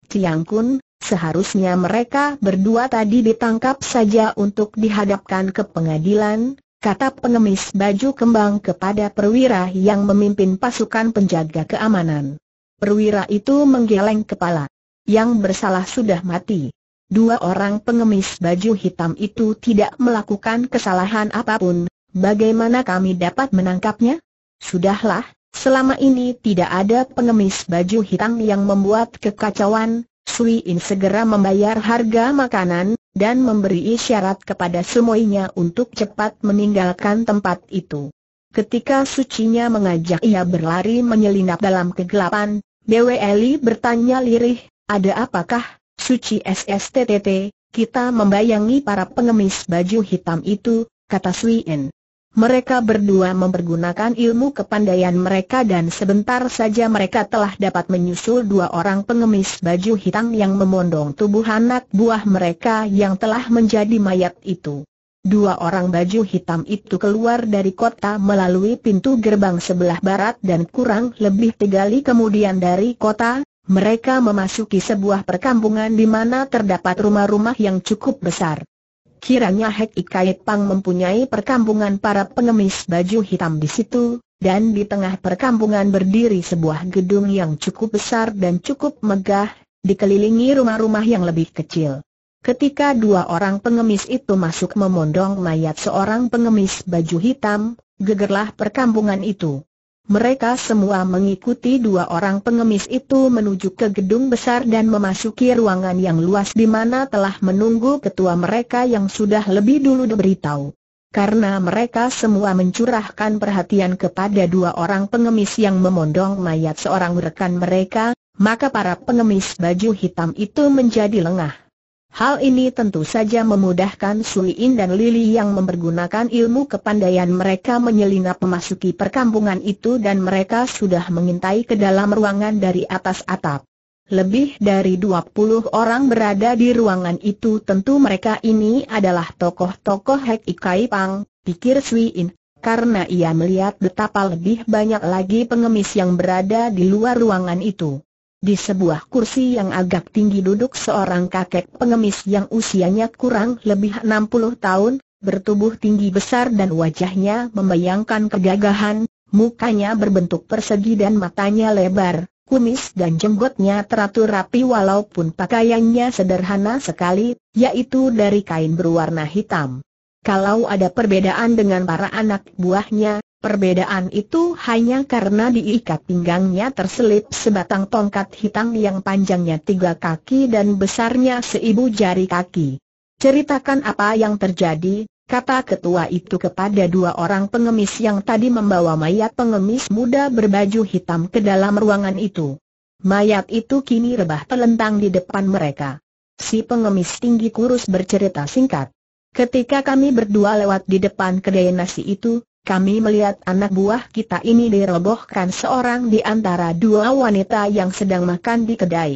Ciang Kun, Seharusnya mereka berdua tadi ditangkap saja untuk dihadapkan ke pengadilan, kata pengemis baju kembang kepada perwira yang memimpin pasukan penjaga keamanan. Perwira itu menggeleng kepala. Yang bersalah sudah mati. Dua orang pengemis baju hitam itu tidak melakukan kesalahan apapun, bagaimana kami dapat menangkapnya? Sudahlah, selama ini tidak ada pengemis baju hitam yang membuat kekacauan, Sui In segera membayar harga makanan, dan memberi isyarat kepada semuanya untuk cepat meninggalkan tempat itu. Ketika sucinya mengajak ia berlari menyelinap dalam kegelapan, Bwe Eli bertanya lirih, ada apakah, suci SSTTT, kita membayangi para pengemis baju hitam itu, kata Sui In. Mereka berdua mempergunakan ilmu kepandaian mereka dan sebentar saja mereka telah dapat menyusul dua orang pengemis baju hitam yang memondong tubuh anak buah mereka yang telah menjadi mayat itu. Dua orang baju hitam itu keluar dari kota melalui pintu gerbang sebelah barat dan kurang lebih tiga li kemudian dari kota, mereka memasuki sebuah perkampungan di mana terdapat rumah-rumah yang cukup besar. Kiranya Hek Ikai Pang mempunyai perkampungan para pengemis baju hitam di situ, dan di tengah perkampungan berdiri sebuah gedung yang cukup besar dan cukup megah, dikelilingi rumah-rumah yang lebih kecil. Ketika dua orang pengemis itu masuk memondong mayat seorang pengemis baju hitam, gegerlah perkampungan itu. Mereka semua mengikuti dua orang pengemis itu menuju ke gedung besar dan memasuki ruangan yang luas di mana telah menunggu ketua mereka yang sudah lebih dulu diberitahu. Karena mereka semua mencurahkan perhatian kepada dua orang pengemis yang memondong mayat seorang rekan mereka, maka para pengemis baju hitam itu menjadi lengah. Hal ini tentu saja memudahkan Sui In dan Lili yang mempergunakan ilmu kepandaian mereka menyelinap memasuki perkampungan itu dan mereka sudah mengintai ke dalam ruangan dari atas atap. Lebih dari 20 orang berada di ruangan itu tentu mereka ini adalah tokoh-tokoh Hek Ikai Pang, pikir Sui In. Karena ia melihat betapa lebih banyak lagi pengemis yang berada di luar ruangan itu. Di sebuah kursi yang agak tinggi duduk seorang kakek pengemis yang usianya kurang lebih 60 tahun, bertubuh tinggi besar dan wajahnya membayangkan kegagahan, mukanya berbentuk persegi dan matanya lebar, kumis dan jenggotnya teratur rapi walaupun pakaiannya sederhana sekali, yaitu dari kain berwarna hitam. Kalau ada perbedaan dengan para anak buahnya, Perbedaan itu hanya karena diikat pinggangnya terselip sebatang tongkat hitam yang panjangnya tiga kaki dan besarnya seibu jari kaki. Ceritakan apa yang terjadi, kata ketua itu kepada dua orang pengemis yang tadi membawa mayat pengemis muda berbaju hitam ke dalam ruangan itu. Mayat itu kini rebah telentang di depan mereka. Si pengemis tinggi kurus bercerita singkat. Ketika kami berdua lewat di depan kedai nasi itu, kami melihat anak buah kita ini dirobohkan seorang di antara dua wanita yang sedang makan di kedai.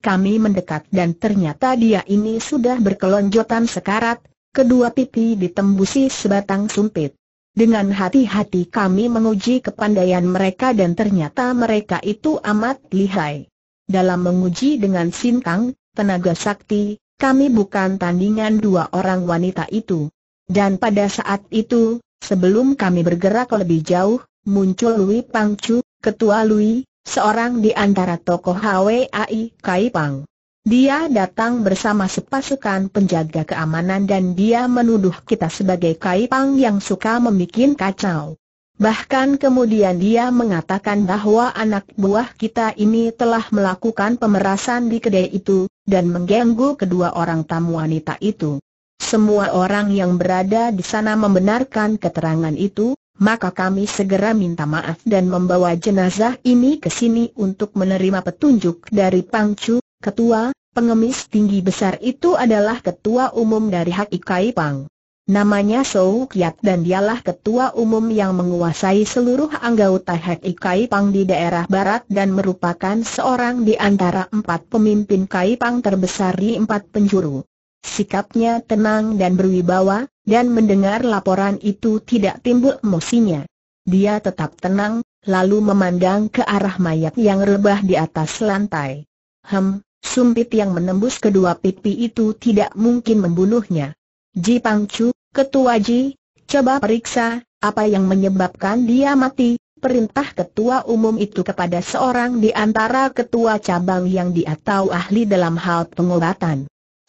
Kami mendekat dan ternyata dia ini sudah berkelonjotan sekarat, kedua pipi ditembusi sebatang sumpit. Dengan hati-hati kami menguji kepandaian mereka dan ternyata mereka itu amat lihai. Dalam menguji dengan sintang, tenaga sakti, kami bukan tandingan dua orang wanita itu. Dan pada saat itu, Sebelum kami bergerak lebih jauh, muncul Lui Pang Ketua Lui, seorang di antara tokoh HWAI Kai Pang. Dia datang bersama sepasukan penjaga keamanan dan dia menuduh kita sebagai kaipang yang suka membuat kacau. Bahkan kemudian dia mengatakan bahwa anak buah kita ini telah melakukan pemerasan di kedai itu, dan mengganggu kedua orang tamu wanita itu. Semua orang yang berada di sana membenarkan keterangan itu, maka kami segera minta maaf dan membawa jenazah ini ke sini untuk menerima petunjuk dari Pangcu, ketua, pengemis tinggi besar itu adalah ketua umum dari hak ikai Pang. Namanya Sou Kiat dan dialah ketua umum yang menguasai seluruh anggota hak ikai Pang di daerah barat dan merupakan seorang di antara empat pemimpin Kai Pang terbesar di empat penjuru. Sikapnya tenang dan berwibawa, dan mendengar laporan itu tidak timbul emosinya. Dia tetap tenang, lalu memandang ke arah mayat yang rebah di atas lantai. Hem, sumpit yang menembus kedua pipi itu tidak mungkin membunuhnya. Ji Pangcu, Ketua Ji, coba periksa, apa yang menyebabkan dia mati, perintah ketua umum itu kepada seorang di antara ketua cabang yang dia tahu ahli dalam hal pengobatan.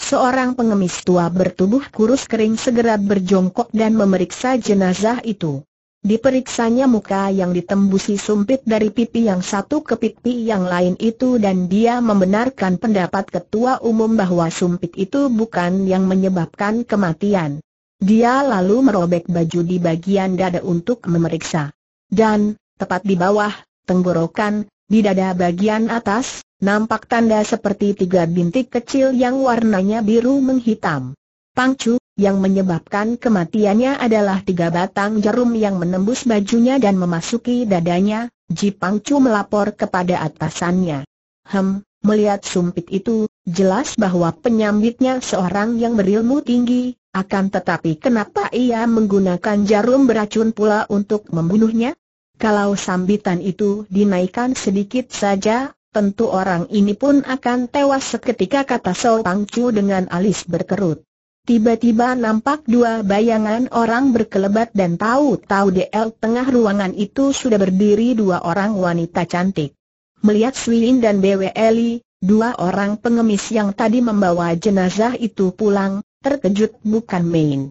Seorang pengemis tua bertubuh kurus kering segera berjongkok dan memeriksa jenazah itu. Diperiksanya muka yang ditembusi sumpit dari pipi yang satu ke pipi yang lain itu dan dia membenarkan pendapat ketua umum bahwa sumpit itu bukan yang menyebabkan kematian. Dia lalu merobek baju di bagian dada untuk memeriksa. Dan, tepat di bawah, tenggorokan, di dada bagian atas, nampak tanda seperti tiga bintik kecil yang warnanya biru menghitam. Pangcu, yang menyebabkan kematiannya adalah tiga batang jarum yang menembus bajunya dan memasuki dadanya, Ji Pangcu melapor kepada atasannya. Hem, melihat sumpit itu, jelas bahwa penyambitnya seorang yang berilmu tinggi, akan tetapi kenapa ia menggunakan jarum beracun pula untuk membunuhnya? Kalau sambitan itu dinaikkan sedikit saja, tentu orang ini pun akan tewas seketika kata So Pang Chu dengan alis berkerut. Tiba-tiba nampak dua bayangan orang berkelebat dan tahu-tahu di tengah ruangan itu sudah berdiri dua orang wanita cantik. Melihat Swilin dan Bwe Eli, dua orang pengemis yang tadi membawa jenazah itu pulang, terkejut bukan main.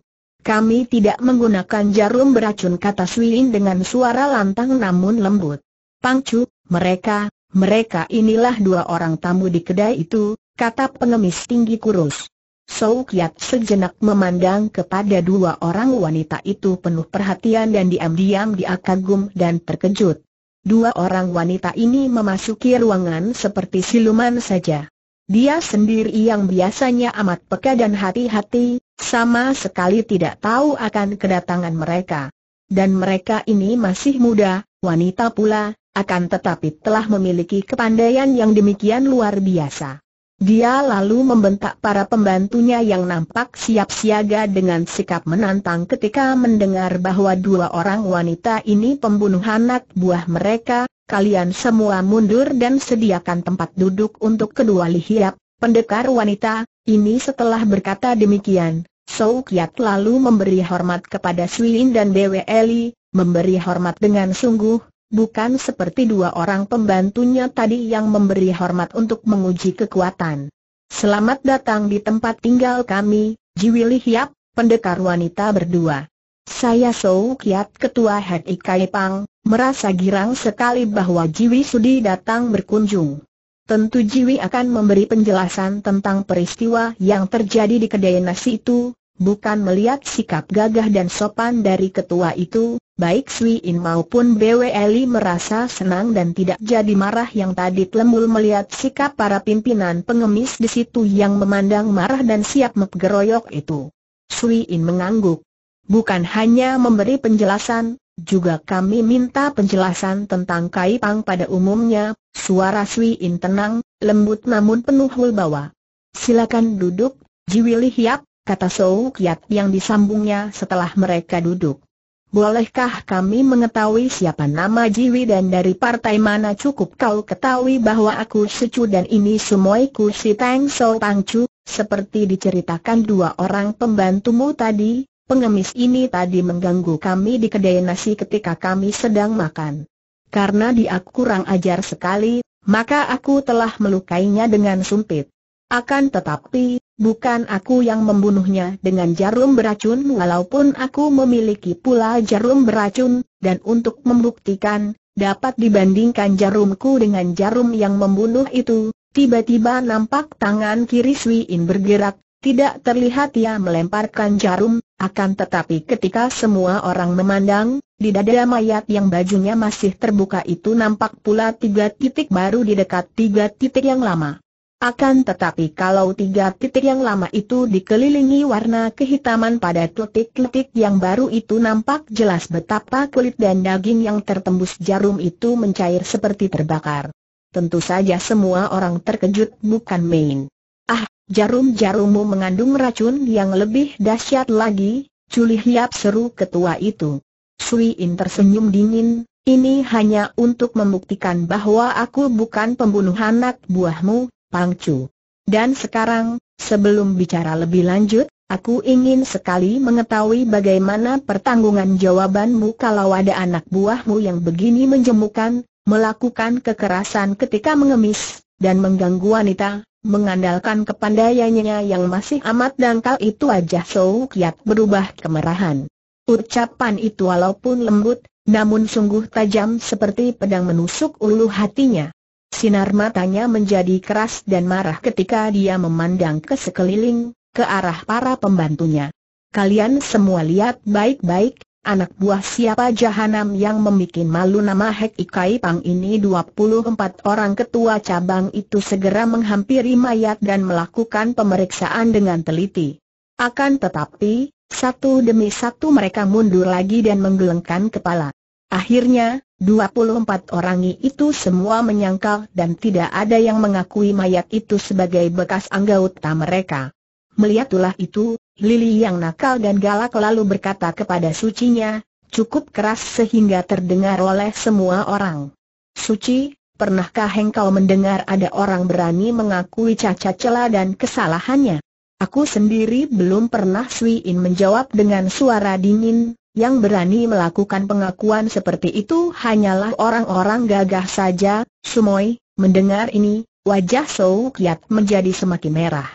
Kami tidak menggunakan jarum beracun kata Suin dengan suara lantang namun lembut. Pangcu, mereka, mereka inilah dua orang tamu di kedai itu, kata pengemis tinggi kurus. Sou Kiat sejenak memandang kepada dua orang wanita itu penuh perhatian dan diam-diam dia kagum dan terkejut. Dua orang wanita ini memasuki ruangan seperti siluman saja. Dia sendiri yang biasanya amat peka dan hati-hati, sama sekali tidak tahu akan kedatangan mereka. Dan mereka ini masih muda, wanita pula, akan tetapi telah memiliki kepandaian yang demikian luar biasa. Dia lalu membentak para pembantunya yang nampak siap siaga dengan sikap menantang ketika mendengar bahwa dua orang wanita ini pembunuh anak buah mereka, kalian semua mundur dan sediakan tempat duduk untuk kedua lihiap, pendekar wanita, ini setelah berkata demikian, Sou Kiat lalu memberi hormat kepada Suin dan Dewi Eli, memberi hormat dengan sungguh, bukan seperti dua orang pembantunya tadi yang memberi hormat untuk menguji kekuatan. Selamat datang di tempat tinggal kami, Jiwili Hiap, pendekar wanita berdua. Saya Sou Kiat Ketua Hek Ikai Pang, merasa girang sekali bahwa Jiwi Sudi datang berkunjung tentu Jiwi akan memberi penjelasan tentang peristiwa yang terjadi di kedai nasi itu, bukan melihat sikap gagah dan sopan dari ketua itu, baik Sui In maupun BWLI merasa senang dan tidak jadi marah yang tadi telemul melihat sikap para pimpinan pengemis di situ yang memandang marah dan siap mepgeroyok itu. Sui In mengangguk. Bukan hanya memberi penjelasan, juga kami minta penjelasan tentang Kaipang pada umumnya, suara Sui In tenang, lembut namun penuh wibawa. Silakan duduk, Jiwili Hiap, kata Sou Kiat yang disambungnya setelah mereka duduk. Bolehkah kami mengetahui siapa nama Jiwi dan dari partai mana cukup kau ketahui bahwa aku secu dan ini semua si Tang So Tang seperti diceritakan dua orang pembantumu tadi, pengemis ini tadi mengganggu kami di kedai nasi ketika kami sedang makan. Karena dia kurang ajar sekali, maka aku telah melukainya dengan sumpit. Akan tetapi, bukan aku yang membunuhnya dengan jarum beracun walaupun aku memiliki pula jarum beracun, dan untuk membuktikan, dapat dibandingkan jarumku dengan jarum yang membunuh itu, tiba-tiba nampak tangan kiri Sui bergerak, tidak terlihat ia melemparkan jarum, akan tetapi ketika semua orang memandang, di dada mayat yang bajunya masih terbuka itu nampak pula tiga titik baru di dekat tiga titik yang lama. Akan tetapi kalau tiga titik yang lama itu dikelilingi warna kehitaman pada titik-titik yang baru itu nampak jelas betapa kulit dan daging yang tertembus jarum itu mencair seperti terbakar. Tentu saja semua orang terkejut bukan main. Ah, Jarum-jarummu mengandung racun yang lebih dahsyat lagi, Culi Hiap seru ketua itu. Sui In tersenyum dingin, ini hanya untuk membuktikan bahwa aku bukan pembunuh anak buahmu, Pang Chu. Dan sekarang, sebelum bicara lebih lanjut, aku ingin sekali mengetahui bagaimana pertanggungan jawabanmu kalau ada anak buahmu yang begini menjemukan, melakukan kekerasan ketika mengemis, dan mengganggu wanita, Mengandalkan kepandaiannya yang masih amat dangkal itu wajah Sou Kiat berubah kemerahan. Ucapan itu walaupun lembut, namun sungguh tajam seperti pedang menusuk ulu hatinya. Sinar matanya menjadi keras dan marah ketika dia memandang ke sekeliling, ke arah para pembantunya. Kalian semua lihat baik-baik, anak buah siapa jahanam yang membuat malu nama Hek Ikai Pang ini 24 orang ketua cabang itu segera menghampiri mayat dan melakukan pemeriksaan dengan teliti. Akan tetapi, satu demi satu mereka mundur lagi dan menggelengkan kepala. Akhirnya, 24 orang itu semua menyangkal dan tidak ada yang mengakui mayat itu sebagai bekas anggota mereka. Melihatlah itu, Lili yang nakal dan galak lalu berkata kepada sucinya, cukup keras sehingga terdengar oleh semua orang. Suci, pernahkah engkau mendengar ada orang berani mengakui cacat celah dan kesalahannya? Aku sendiri belum pernah Suin menjawab dengan suara dingin, yang berani melakukan pengakuan seperti itu hanyalah orang-orang gagah saja, Sumoi, mendengar ini, wajah Sou Kiat menjadi semakin merah.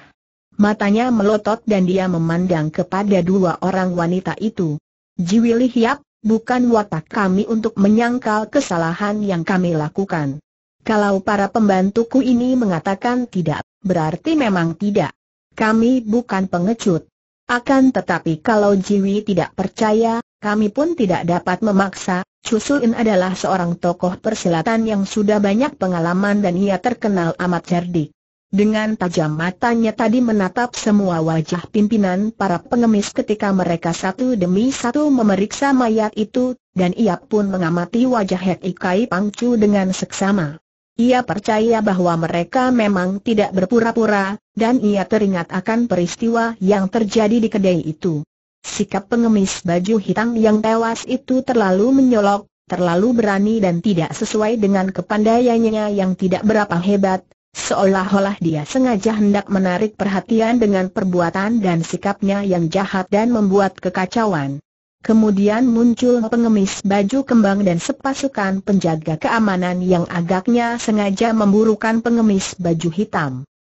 Matanya melotot dan dia memandang kepada dua orang wanita itu. Jiwili Hiap, bukan watak kami untuk menyangkal kesalahan yang kami lakukan. Kalau para pembantuku ini mengatakan tidak, berarti memang tidak. Kami bukan pengecut. Akan tetapi kalau Jiwi tidak percaya, kami pun tidak dapat memaksa. Chusuin adalah seorang tokoh persilatan yang sudah banyak pengalaman dan ia terkenal amat cerdik. Dengan tajam matanya tadi menatap semua wajah pimpinan para pengemis ketika mereka satu demi satu memeriksa mayat itu, dan ia pun mengamati wajah Hek Ikai Pangcu dengan seksama. Ia percaya bahwa mereka memang tidak berpura-pura, dan ia teringat akan peristiwa yang terjadi di kedai itu. Sikap pengemis baju hitam yang tewas itu terlalu menyolok, terlalu berani dan tidak sesuai dengan kepandaiannya yang tidak berapa hebat, Seolah-olah dia sengaja hendak menarik perhatian dengan perbuatan dan sikapnya yang jahat dan membuat kekacauan. Kemudian muncul pengemis baju kembang dan sepasukan penjaga keamanan yang agaknya sengaja memburukan pengemis baju hitam.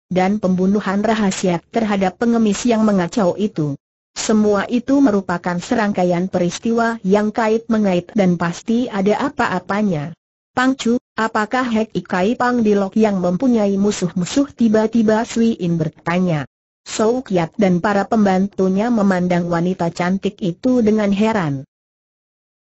Dan pembunuhan rahasia terhadap pengemis yang mengacau itu. Semua itu merupakan serangkaian peristiwa yang kait mengait dan pasti ada apa-apanya. Pangcu, Apakah Hek Ikai Pang lok yang mempunyai musuh-musuh tiba-tiba Sui In bertanya. Sou Kiat dan para pembantunya memandang wanita cantik itu dengan heran.